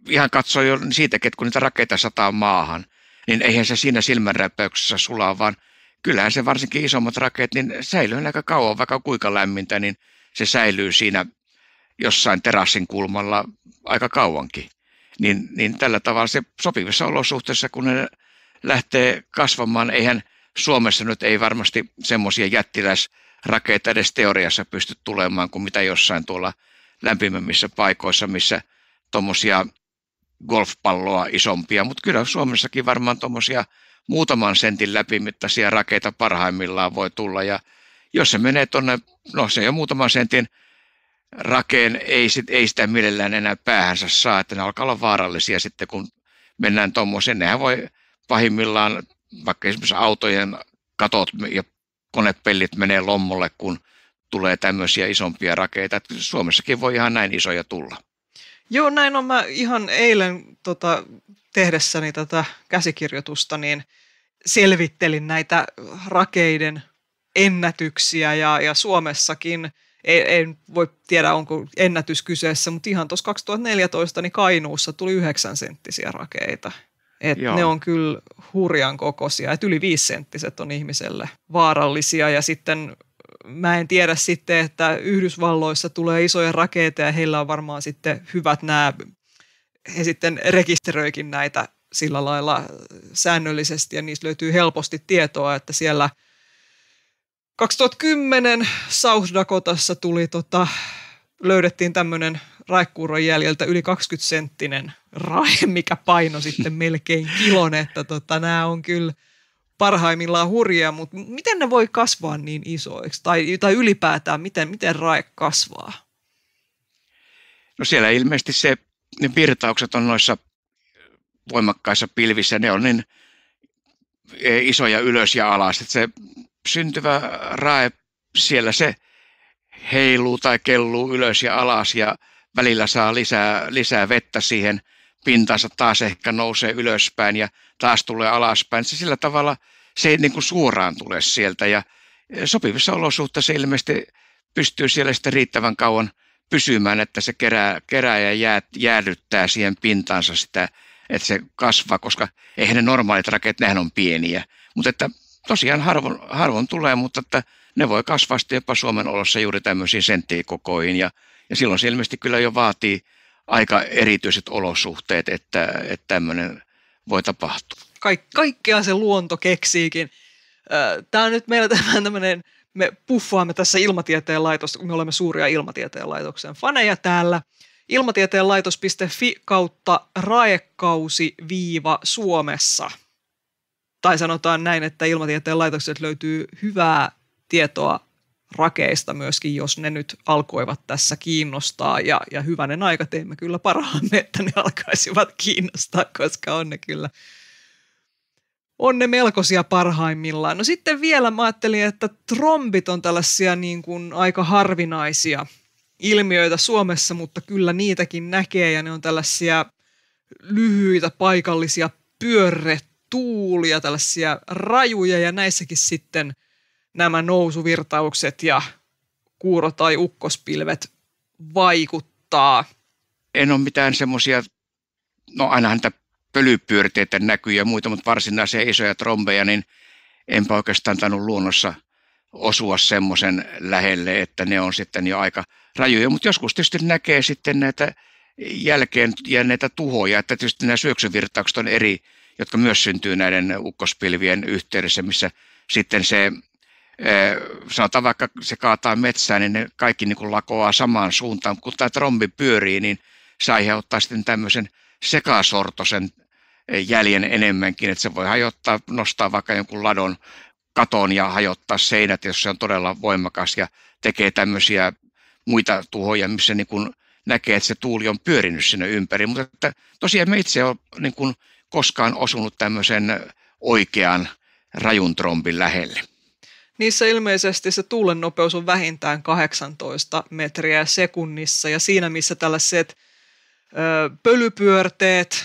ihan katsoo jo siitäkin, että kun niitä rakeita sataa maahan, niin eihän se siinä silmänräpäyksessä sulaa, vaan kyllähän se varsinkin isommat rakeet, niin säilyy aika kauan, vaikka kuinka lämmintä, niin se säilyy siinä jossain terassin kulmalla aika kauankin. Niin, niin tällä tavalla se sopivissa olosuhteissa, kun ne lähtee kasvamaan, eihän – Suomessa nyt ei varmasti semmoisia jättiläisrakeita edes teoriassa pysty tulemaan kuin mitä jossain tuolla lämpimämmissä paikoissa, missä tuommoisia golfpalloa isompia, mutta kyllä Suomessakin varmaan tuommoisia muutaman sentin läpimittaisia rakeita parhaimmillaan voi tulla ja jos se menee tuonne, no se jo muutaman sentin rakeen, ei, sit, ei sitä mielellään enää päähänsä saa, että ne alkaa olla vaarallisia sitten kun mennään tuommoiseen. Nehän voi pahimmillaan vaikka esimerkiksi autojen katot ja konepellit menee lommolle, kun tulee tämmöisiä isompia rakeita. Suomessakin voi ihan näin isoja tulla. Joo, näin on. Mä ihan eilen tota, tehdessäni tätä käsikirjoitusta, niin selvittelin näitä rakeiden ennätyksiä ja, ja Suomessakin, ei, en voi tiedä onko ennätys kyseessä, mutta ihan tuossa 2014 niin Kainuussa tuli 9 senttisiä rakeita. Et ne on kyllä hurjan kokoisia, että yli senttiset on ihmiselle vaarallisia ja sitten äh, mä en tiedä sitten, että Yhdysvalloissa tulee isoja rakeita ja heillä on varmaan sitten hyvät nämä, he sitten rekisteröikin näitä sillä lailla äh, säännöllisesti ja niistä löytyy helposti tietoa, että siellä 2010 South Dakotassa tuli tota, löydettiin tämmöinen raikkuuron jäljiltä yli 20 senttinen rae, mikä paino sitten melkein kilon, että tota, nämä on kyllä parhaimmillaan hurjia, mutta miten ne voi kasvaa niin isoiksi? Tai, tai ylipäätään, miten, miten rae kasvaa? No siellä ilmeisesti se, ne virtaukset on noissa voimakkaissa pilvissä, ne on niin e, isoja ylös ja alas, että se syntyvä rae, siellä se heiluu tai kelluu ylös ja alas ja välillä saa lisää, lisää vettä siihen pintansa, taas ehkä nousee ylöspäin ja taas tulee alaspäin. Se sillä tavalla se ei niin kuin suoraan tule sieltä ja e, sopivissa olosuhteissa ilmeisesti pystyy siellä sitten riittävän kauan pysymään, että se kerää, kerää ja jää, jäädyttää siihen pintaansa sitä, että se kasvaa, koska eihän ne normaalit rakeet, nehän on pieniä. Mutta että tosiaan harvoin, harvoin tulee, mutta että ne voi kasvaa jopa Suomen olossa juuri tämmöisiin senttikokoihin ja ja silloin se ilmeisesti kyllä jo vaatii aika erityiset olosuhteet, että, että tämmöinen voi tapahtua. Kaik- kaikkea se luonto keksiikin. Tämä on nyt meillä tämän tämmöinen, me puffaamme tässä ilmatieteen laitosta, kun me olemme suuria ilmatieteen laitoksen faneja täällä. Ilmatieteen laitos.fi kautta raekausi viiva Suomessa. Tai sanotaan näin, että ilmatieteen laitokset löytyy hyvää tietoa rakeista myöskin, jos ne nyt alkoivat tässä kiinnostaa. Ja, ja hyvänen aika teimme kyllä parhaamme, että ne alkaisivat kiinnostaa, koska on ne kyllä on ne melkoisia parhaimmillaan. No sitten vielä mä ajattelin, että trombit on tällaisia niin kuin aika harvinaisia ilmiöitä Suomessa, mutta kyllä niitäkin näkee ja ne on tällaisia lyhyitä paikallisia pyörretuulia, tällaisia rajuja ja näissäkin sitten – nämä nousuvirtaukset ja kuuro- tai ukkospilvet vaikuttaa? En ole mitään semmoisia, no ainahan niitä pölypyörteitä näkyy ja muita, mutta varsinaisia isoja trombeja, niin enpä oikeastaan tainnut luonnossa osua semmoisen lähelle, että ne on sitten jo aika rajuja. Mutta joskus tietysti näkee sitten näitä jälkeen jääneitä tuhoja, että tietysti nämä syöksyvirtaukset on eri, jotka myös syntyy näiden ukkospilvien yhteydessä, missä sitten se Eh, sanotaan vaikka se kaataa metsään, niin ne kaikki niin kuin lakoaa samaan suuntaan. Kun tämä trombi pyörii, niin se aiheuttaa sitten tämmöisen sekasortoisen eh, jäljen enemmänkin, että se voi hajottaa, nostaa vaikka jonkun ladon katon ja hajottaa seinät, jos se on todella voimakas ja tekee tämmöisiä muita tuhoja, missä niin kuin näkee, että se tuuli on pyörinyt sinne ympäri. Mutta että tosiaan me itse on niin kuin koskaan osunut tämmöisen oikean rajun trombin lähelle. Niissä ilmeisesti se tuulen nopeus on vähintään 18 metriä sekunnissa ja siinä missä tällaiset ö, pölypyörteet,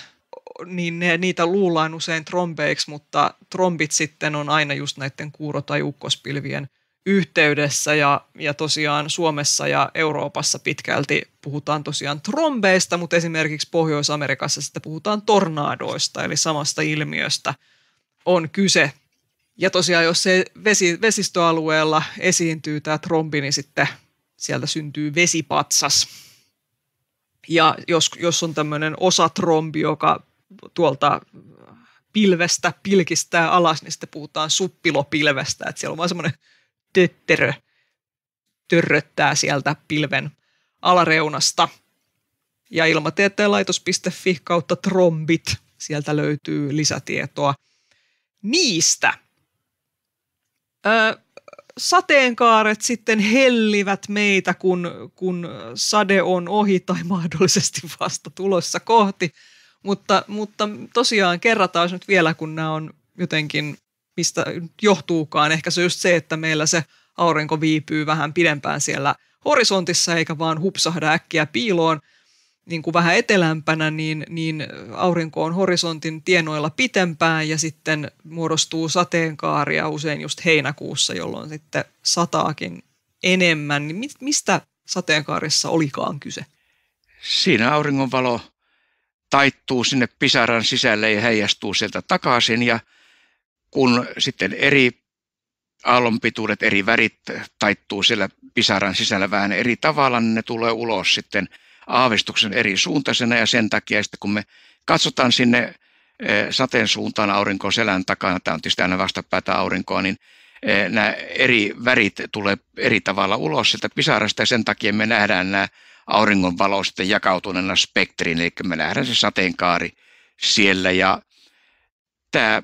niin ne, niitä luullaan usein trombeiksi, mutta trombit sitten on aina just näiden kuuro- tai ukkospilvien yhteydessä ja, ja tosiaan Suomessa ja Euroopassa pitkälti puhutaan tosiaan trombeista, mutta esimerkiksi Pohjois-Amerikassa sitä puhutaan tornaadoista, eli samasta ilmiöstä on kyse. Ja tosiaan, jos se vesi, vesistöalueella esiintyy tämä trombi, niin sitten sieltä syntyy vesipatsas. Ja jos, jos on tämmöinen osatrombi, joka tuolta pilvestä pilkistää alas, niin sitten puhutaan suppilopilvestä, että siellä on vaan semmoinen tötterö törröttää sieltä pilven alareunasta. Ja ilmatieteen laitos.fi kautta trombit, sieltä löytyy lisätietoa niistä – Ö, sateenkaaret sitten hellivät meitä, kun, kun sade on ohi tai mahdollisesti vasta tulossa kohti. Mutta, mutta tosiaan kerrataan nyt vielä, kun nämä on jotenkin, mistä johtuukaan. Ehkä se on just se, että meillä se aurinko viipyy vähän pidempään siellä horisontissa eikä vaan hupsahda äkkiä piiloon – niin kuin vähän etelämpänä, niin, niin aurinko on horisontin tienoilla pitempään ja sitten muodostuu sateenkaaria usein just heinäkuussa, jolloin sitten sataakin enemmän. Niin mistä sateenkaarissa olikaan kyse? Siinä auringonvalo taittuu sinne pisaran sisälle ja heijastuu sieltä takaisin ja kun sitten eri aallonpituudet, eri värit taittuu siellä pisaran sisällä vähän eri tavalla, niin ne tulee ulos sitten – aavistuksen eri suuntaisena ja sen takia että kun me katsotaan sinne eh, sateen suuntaan aurinko selän takana, tämä on tietysti aina vastapäätä aurinkoa, niin eh, nämä eri värit tulee eri tavalla ulos sieltä pisarasta ja sen takia me nähdään nämä auringonvalo sitten jakautuneena spektriin, eli me nähdään se sateenkaari siellä ja tämä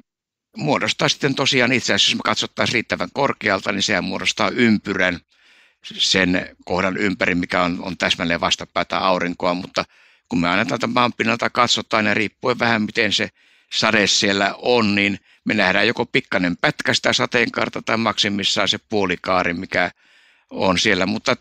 muodostaa sitten tosiaan itse asiassa, jos me katsottaisiin riittävän korkealta, niin se muodostaa ympyrän – sen kohdan ympäri, mikä on, on täsmälleen vastapäätä aurinkoa, mutta kun me aina tältä maanpinnalta katsotaan ja riippuen vähän miten se sade siellä on, niin me nähdään joko pikkainen pätkä sitä sateenkaarta tai maksimissaan se puolikaari, mikä on siellä, mutta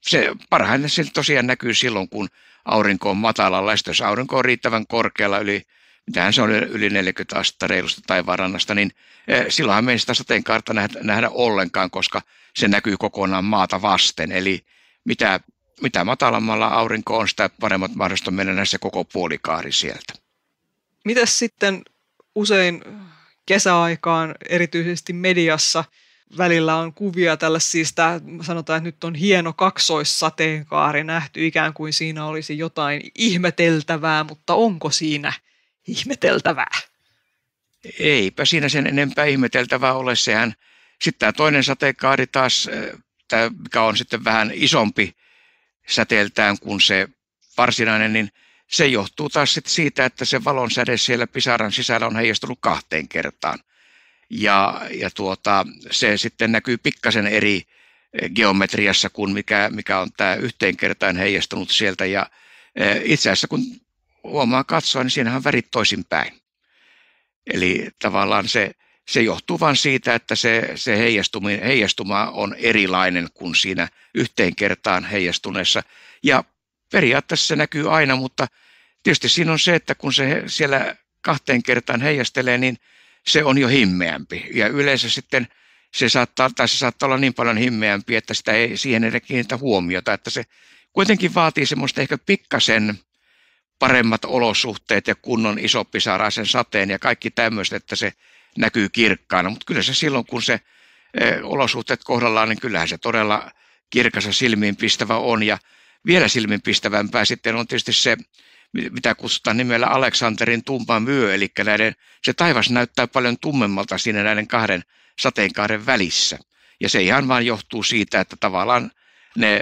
se parhaiten se tosiaan näkyy silloin, kun aurinko on matalalla ja jos aurinko on riittävän korkealla yli mitähän se on yli 40 astetta reilusta taivaanrannasta, niin eh, silloinhan me ei sitä sateenkaarta nähdä, nähdä ollenkaan, koska se näkyy kokonaan maata vasten. Eli mitä, mitä matalammalla aurinko on, sitä paremmat mahdollisuudet mennä näissä koko puolikaari sieltä. Mitäs sitten usein kesäaikaan, erityisesti mediassa, välillä on kuvia tällaisista, sanotaan, että nyt on hieno kaksoissateenkaari nähty, ikään kuin siinä olisi jotain ihmeteltävää, mutta onko siinä ihmeteltävää? Eipä siinä sen enempää ihmeteltävää ole, sehän – sitten tämä toinen sateenkaari taas, eh, tämä, mikä on sitten vähän isompi säteeltään kuin se varsinainen, niin se johtuu taas sitten siitä, että se valon säde siellä pisaran sisällä on heijastunut kahteen kertaan. Ja, ja tuota, se sitten näkyy pikkasen eri eh, geometriassa kuin mikä, mikä on tämä kertaan heijastunut sieltä. Ja eh, itse asiassa kun huomaa katsoa, niin siinähän on värit toisinpäin. Eli tavallaan se se johtuu vain siitä, että se, se heijastuma on erilainen kuin siinä yhteen kertaan heijastuneessa. Ja periaatteessa se näkyy aina, mutta tietysti siinä on se, että kun se siellä kahteen kertaan heijastelee, niin se on jo himmeämpi. Ja yleensä sitten se saattaa, tai se saattaa olla niin paljon himmeämpi, että sitä ei siihen edes kiinnitä huomiota. Että se kuitenkin vaatii semmoista ehkä pikkasen paremmat olosuhteet ja kunnon sen sateen ja kaikki tämmöistä, että se näkyy kirkkaana, mutta kyllä se silloin, kun se e, olosuhteet kohdallaan, niin kyllähän se todella kirkas ja silmiinpistävä on. Ja vielä silmiinpistävämpää sitten on tietysti se, mitä kutsutaan nimellä Aleksanterin tumma myö, eli näiden, se taivas näyttää paljon tummemmalta siinä näiden kahden sateenkaaren välissä. Ja se ihan vaan johtuu siitä, että tavallaan ne,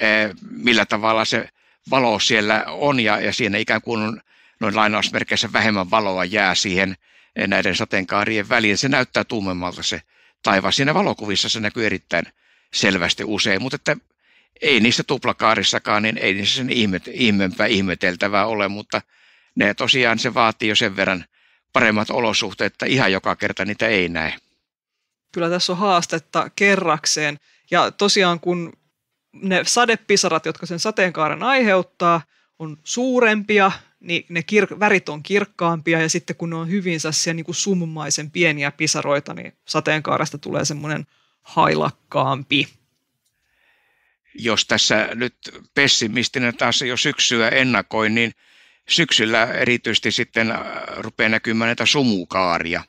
e, millä tavalla se valo siellä on ja, ja siinä ikään kuin noin lainausmerkeissä vähemmän valoa jää siihen – Eh, näiden sateenkaarien väliin. Se näyttää tummemmalta se taivas. Siinä valokuvissa se näkyy erittäin selvästi usein, mutta että ei niissä tuplakaarissakaan, niin ei niissä sen ihme, ihmeempää ihmeteltävää ole, mutta ne tosiaan se vaatii jo sen verran paremmat olosuhteet, että ihan joka kerta niitä ei näe. Kyllä tässä on haastetta kerrakseen. Ja tosiaan kun ne sadepisarat, jotka sen sateenkaaren aiheuttaa, on suurempia niin ne kir- värit on kirkkaampia ja sitten kun ne on hyvin sassia niin kuin summaisen pieniä pisaroita, niin sateenkaaresta tulee semmoinen hailakkaampi. Jos tässä nyt pessimistinen taas jo syksyä ennakoin niin syksyllä erityisesti sitten äh, rupeaa näkymään näitä sumukaaria,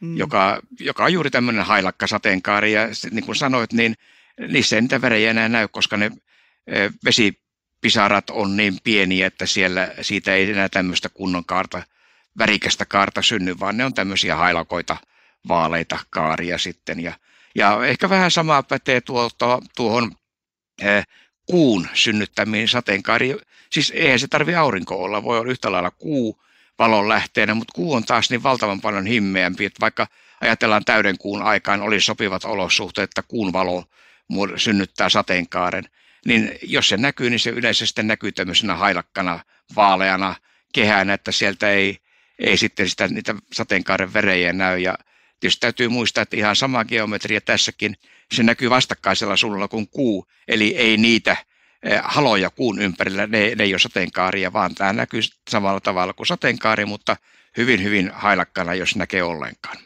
mm. joka, joka on juuri tämmöinen hailakka sateenkaari. Ja niin kuin sanoit, niin niissä ei niitä värejä enää näy, koska ne äh, vesi pisarat on niin pieniä, että siellä siitä ei enää tämmöistä kunnon kaarta, värikästä kaarta synny, vaan ne on tämmöisiä hailakoita, vaaleita kaaria sitten. Ja, ja ehkä vähän samaa pätee tuolta, tuohon eh, kuun synnyttämiin sateenkaari. Siis eihän se tarvi aurinko olla, voi olla yhtä lailla kuu valon lähteenä, mutta kuu on taas niin valtavan paljon himmeämpi, että vaikka ajatellaan täyden kuun aikaan olisi sopivat olosuhteet, että kuun valo synnyttää sateenkaaren, niin jos se näkyy, niin se yleensä sitten näkyy tämmöisenä hailakkana, vaaleana kehänä, että sieltä ei, ei sitten sitä, niitä sateenkaaren verejä näy. Ja tietysti täytyy muistaa, että ihan sama geometria tässäkin, se näkyy vastakkaisella suunnalla kuin kuu, eli ei niitä eh, haloja kuun ympärillä, ne, ne ei ole sateenkaaria, vaan tämä näkyy samalla tavalla kuin sateenkaari, mutta hyvin, hyvin hailakkana, jos näkee ollenkaan.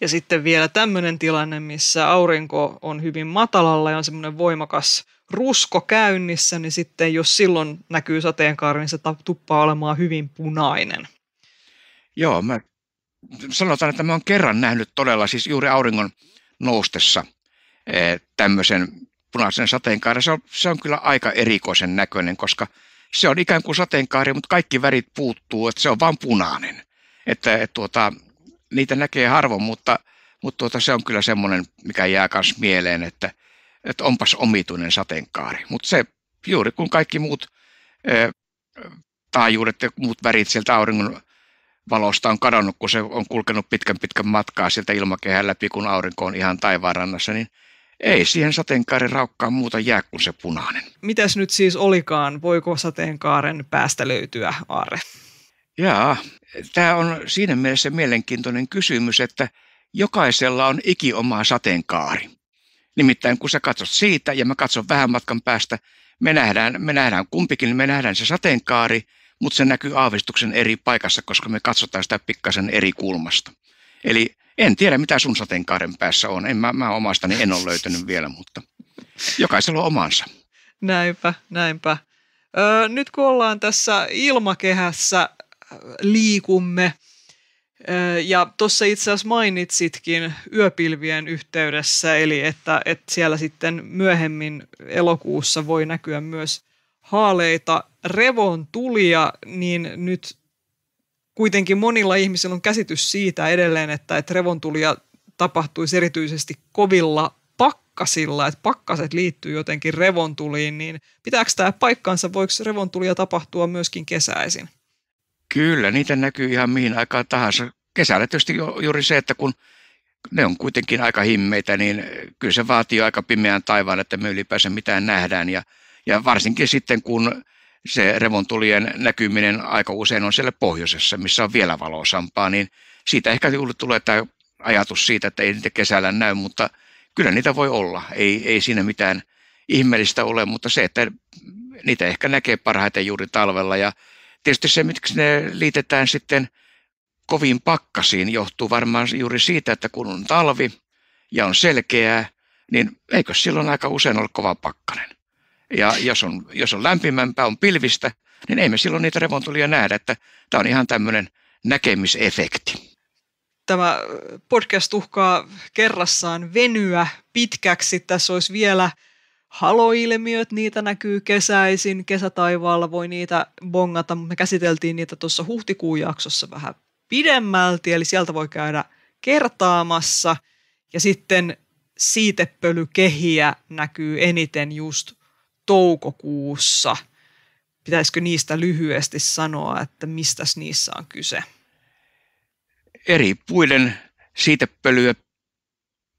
Ja sitten vielä tämmöinen tilanne, missä aurinko on hyvin matalalla ja on semmoinen voimakas rusko käynnissä, niin sitten jos silloin näkyy sateenkaari, niin se tuppaa olemaan hyvin punainen. Joo, mä sanotaan, että mä oon kerran nähnyt todella, siis juuri auringon noustessa eh, tämmöisen punaisen sateenkaaren. Se on, se on kyllä aika erikoisen näköinen, koska se on ikään kuin sateenkaari, mutta kaikki värit puuttuu, että se on vain punainen. Että, et tuota, niitä näkee harvoin, mutta, mutta tuota, se on kyllä semmoinen, mikä jää myös mieleen, että, että onpas omituinen sateenkaari. Mutta se juuri kun kaikki muut e, taajuudet ja muut värit sieltä auringon valosta on kadonnut, kun se on kulkenut pitkän pitkän matkaa sieltä ilmakehän läpi, kun aurinko on ihan taivaanrannassa, niin ei siihen sateenkaaren raukkaan muuta jää kuin se punainen. Mitäs nyt siis olikaan? Voiko sateenkaaren päästä löytyä, Aare? Jaa, tämä on siinä mielessä mielenkiintoinen kysymys, että jokaisella on iki oma sateenkaari. Nimittäin kun sä katsot siitä ja mä katson vähän matkan päästä, me nähdään, me nähdään kumpikin, me nähdään se sateenkaari, mutta se näkyy aavistuksen eri paikassa, koska me katsotaan sitä pikkasen eri kulmasta. Eli en tiedä, mitä sun sateenkaaren päässä on. En, mä, mä omastani en ole löytänyt vielä, mutta jokaisella on omansa. Näinpä, näinpä. Öö, nyt kun ollaan tässä ilmakehässä liikumme. Ja tuossa itse asiassa mainitsitkin yöpilvien yhteydessä, eli että, että siellä sitten myöhemmin elokuussa voi näkyä myös haaleita revon tulia, niin nyt kuitenkin monilla ihmisillä on käsitys siitä edelleen, että, että revon tulia tapahtuisi erityisesti kovilla pakkasilla, että pakkaset liittyy jotenkin revontuliin, niin pitääkö tämä paikkansa, voiko revontulia tapahtua myöskin kesäisin? Kyllä, niitä näkyy ihan mihin aikaan tahansa. Kesällä tietysti juuri se, että kun ne on kuitenkin aika himmeitä, niin kyllä se vaatii aika pimeän taivaan, että me ylipäänsä mitään nähdään. Ja, ja varsinkin sitten, kun se revontulien näkyminen aika usein on siellä pohjoisessa, missä on vielä valoisampaa, niin siitä ehkä tulee tämä ajatus siitä, että ei niitä kesällä näy, mutta kyllä niitä voi olla. Ei, ei siinä mitään ihmeellistä ole, mutta se, että niitä ehkä näkee parhaiten juuri talvella ja Tietysti se, miksi ne liitetään sitten kovin pakkasiin, johtuu varmaan juuri siitä, että kun on talvi ja on selkeää, niin eikö silloin aika usein ole kova pakkanen? Ja jos on, jos on lämpimämpää, on pilvistä, niin ei me silloin niitä revontulia nähdä, että tämä on ihan tämmöinen näkemisefekti. Tämä podcast uhkaa kerrassaan venyä pitkäksi. Tässä olisi vielä haloilmiöt, niitä näkyy kesäisin, kesätaivaalla voi niitä bongata, mutta me käsiteltiin niitä tuossa huhtikuun jaksossa vähän pidemmälti, eli sieltä voi käydä kertaamassa. Ja sitten siitepölykehiä näkyy eniten just toukokuussa. Pitäisikö niistä lyhyesti sanoa, että mistä niissä on kyse? Eri puiden siitepölyä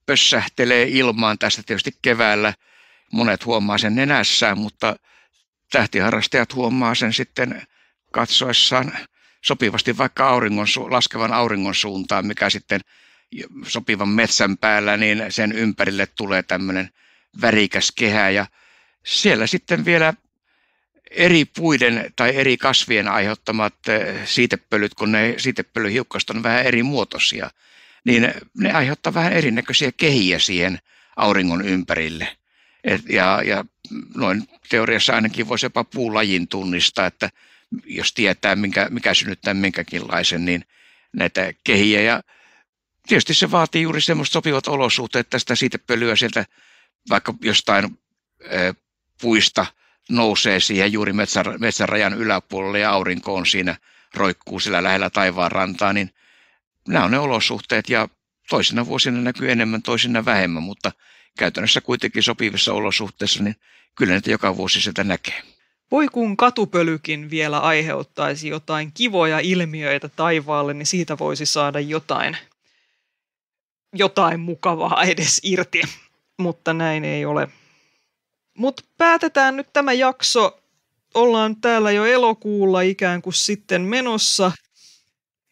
pössähtelee ilmaan tästä tietysti keväällä – monet huomaa sen nenässään, mutta tähtiharrastajat huomaa sen sitten katsoessaan sopivasti vaikka auringon, laskevan auringon suuntaan, mikä sitten sopivan metsän päällä, niin sen ympärille tulee tämmöinen värikäs kehä ja siellä sitten vielä eri puiden tai eri kasvien aiheuttamat eh, siitepölyt, kun ne siitepölyhiukkaset on vähän eri muotoisia, niin ne aiheuttaa vähän erinäköisiä kehiä siihen auringon ympärille. Et, ja, ja noin teoriassa ainakin voisi jopa puulajin tunnistaa, että jos tietää, minkä, mikä synnyttää minkäkinlaisen, niin näitä kehiä. Ja tietysti se vaatii juuri semmoista sopivat olosuhteet, että sitä siitä pölyä sieltä vaikka jostain ö, puista nousee siihen juuri metsän, metsän rajan yläpuolelle ja aurinko on siinä, roikkuu sillä lähellä taivaan rantaa, niin nämä on ne olosuhteet ja toisina vuosina näkyy enemmän, toisina vähemmän, mutta käytännössä kuitenkin sopivissa olosuhteissa, niin kyllä niitä joka vuosi sitä näkee. Voi kun katupölykin vielä aiheuttaisi jotain kivoja ilmiöitä taivaalle, niin siitä voisi saada jotain, jotain mukavaa edes irti. Mutta näin ei ole. Mutta päätetään nyt tämä jakso. Ollaan täällä jo elokuulla ikään kuin sitten menossa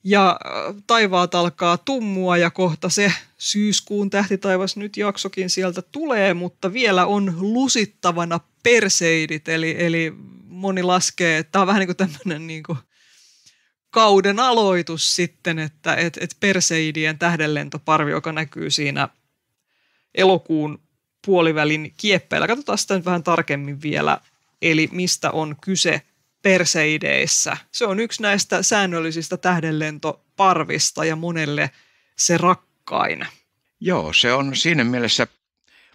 ja äh, taivaat alkaa tummua ja kohta se syyskuun tähtitaivas nyt jaksokin sieltä tulee, mutta vielä on lusittavana perseidit, eli, eli moni laskee, että tämä on vähän niin kuin tämmöinen niin kuin kauden aloitus sitten, että et, et perseidien tähdenlentoparvi, joka näkyy siinä elokuun puolivälin kieppeillä. Katsotaan sitä nyt vähän tarkemmin vielä, eli mistä on kyse. Perseideissä. Se on yksi näistä säännöllisistä tähdenlentoparvista ja monelle se rakkain. Joo, se on siinä mielessä,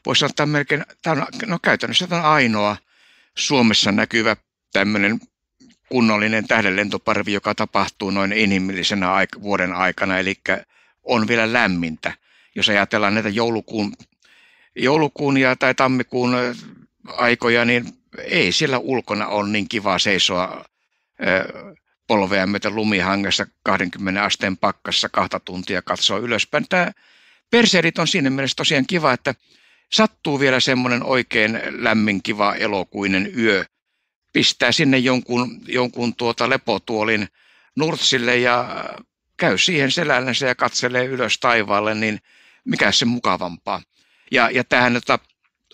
voisi sanoa, että melkein, tämä on, no käytännössä tämä on ainoa Suomessa näkyvä tämmöinen kunnollinen tähdenlentoparvi, joka tapahtuu noin inhimillisenä aik- vuoden aikana, eli on vielä lämmintä. Jos ajatellaan näitä joulukuun, joulukuun ja, tai tammikuun aikoja, niin ei siellä ulkona ole niin kiva seisoa polvea myötä lumihangessa 20 asteen pakkassa kahta tuntia katsoa ylöspäin. Tämä perseerit on siinä mielessä tosiaan kiva, että sattuu vielä semmoinen oikein lämmin, kiva elokuinen yö. Pistää sinne jonkun, jonkun tuota lepotuolin nurtsille ja käy siihen selällensä ja katselee ylös taivaalle, niin mikä se mukavampaa. Ja, ja tähän,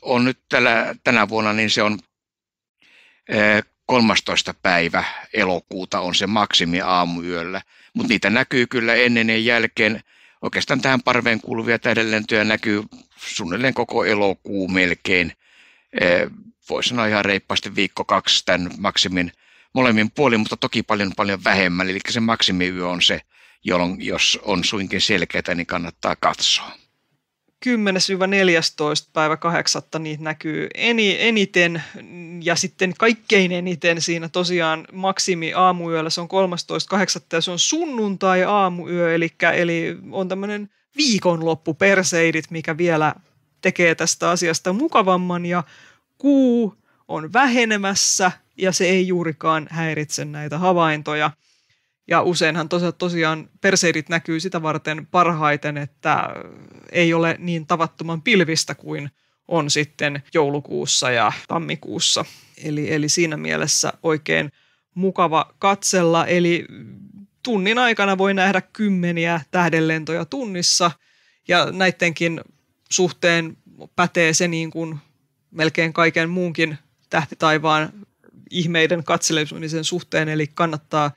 on nyt tällä, tänä vuonna, niin se on 13. Eh, päivä elokuuta on se maksimi aamuyöllä, mutta niitä näkyy kyllä ennen ja jälkeen. Oikeastaan tähän parveen kuuluvia tähdenlentoja näkyy suunnilleen koko elokuu melkein. Eh, Voisi sanoa ihan reippaasti viikko kaksi tämän maksimin molemmin puolin, mutta toki paljon paljon vähemmän. Eli se maksimiyö on se, jolloin jos on suinkin selkeätä, niin kannattaa katsoa. 10-14. päivä 8. niitä näkyy eni, eniten ja sitten kaikkein eniten siinä tosiaan maksimi aamuyöllä, se on 13.8. ja se on sunnuntai aamuyö, eli, eli on tämmöinen viikonloppu perseidit, mikä vielä tekee tästä asiasta mukavamman ja kuu on vähenemässä ja se ei juurikaan häiritse näitä havaintoja. Ja useinhan tosiaan, perseidit näkyy sitä varten parhaiten, että ei ole niin tavattoman pilvistä kuin on sitten joulukuussa ja tammikuussa. Eli, eli siinä mielessä oikein mukava katsella. Eli tunnin aikana voi nähdä kymmeniä tähdenlentoja tunnissa ja näidenkin suhteen pätee se niin kuin melkein kaiken muunkin tähtitaivaan ihmeiden katselemisen suhteen, eli kannattaa –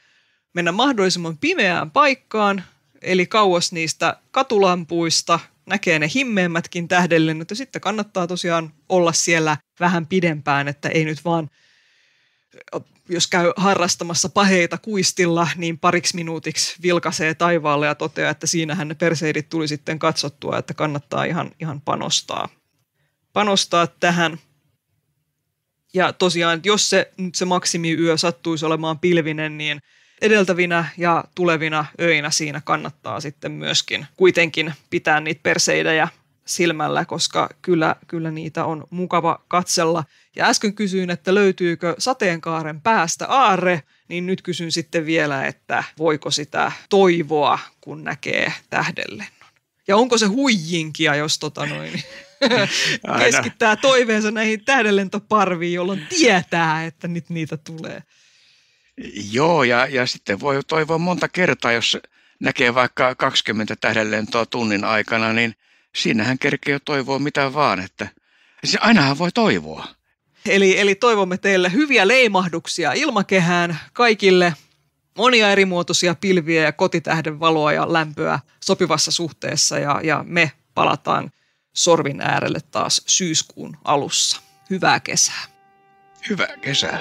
mennä mahdollisimman pimeään paikkaan, eli kauas niistä katulampuista, näkee ne himmeämmätkin tähdellennöt ja sitten kannattaa tosiaan olla siellä vähän pidempään, että ei nyt vaan jos käy harrastamassa paheita kuistilla, niin pariksi minuutiksi vilkaisee taivaalle ja toteaa, että siinähän ne perseidit tuli sitten katsottua, että kannattaa ihan, ihan panostaa. panostaa tähän. Ja tosiaan, jos se, nyt se maksimiyö sattuisi olemaan pilvinen, niin – edeltävinä ja tulevina öinä siinä kannattaa sitten myöskin kuitenkin pitää niitä perseidejä silmällä, koska kyllä, kyllä niitä on mukava katsella. Ja äsken kysyin, että löytyykö sateenkaaren päästä aarre, niin nyt kysyn sitten vielä, että voiko sitä toivoa, kun näkee tähdelle. Ja onko se huijinkia, jos tota noin, keskittää toiveensa näihin tähdellentoparviin, jolloin tietää, että nyt niitä tulee. Joo, ja, ja sitten voi toivoa monta kertaa, jos näkee vaikka 20 tähdenlentoa tunnin aikana, niin siinähän jo toivoa mitä vaan, että se ainahan voi toivoa. Eli, eli toivomme teille hyviä leimahduksia ilmakehään kaikille, monia erimuotoisia pilviä ja kotitähden valoa ja lämpöä sopivassa suhteessa ja, ja me palataan sorvin äärelle taas syyskuun alussa. Hyvää kesää. Hyvää kesää.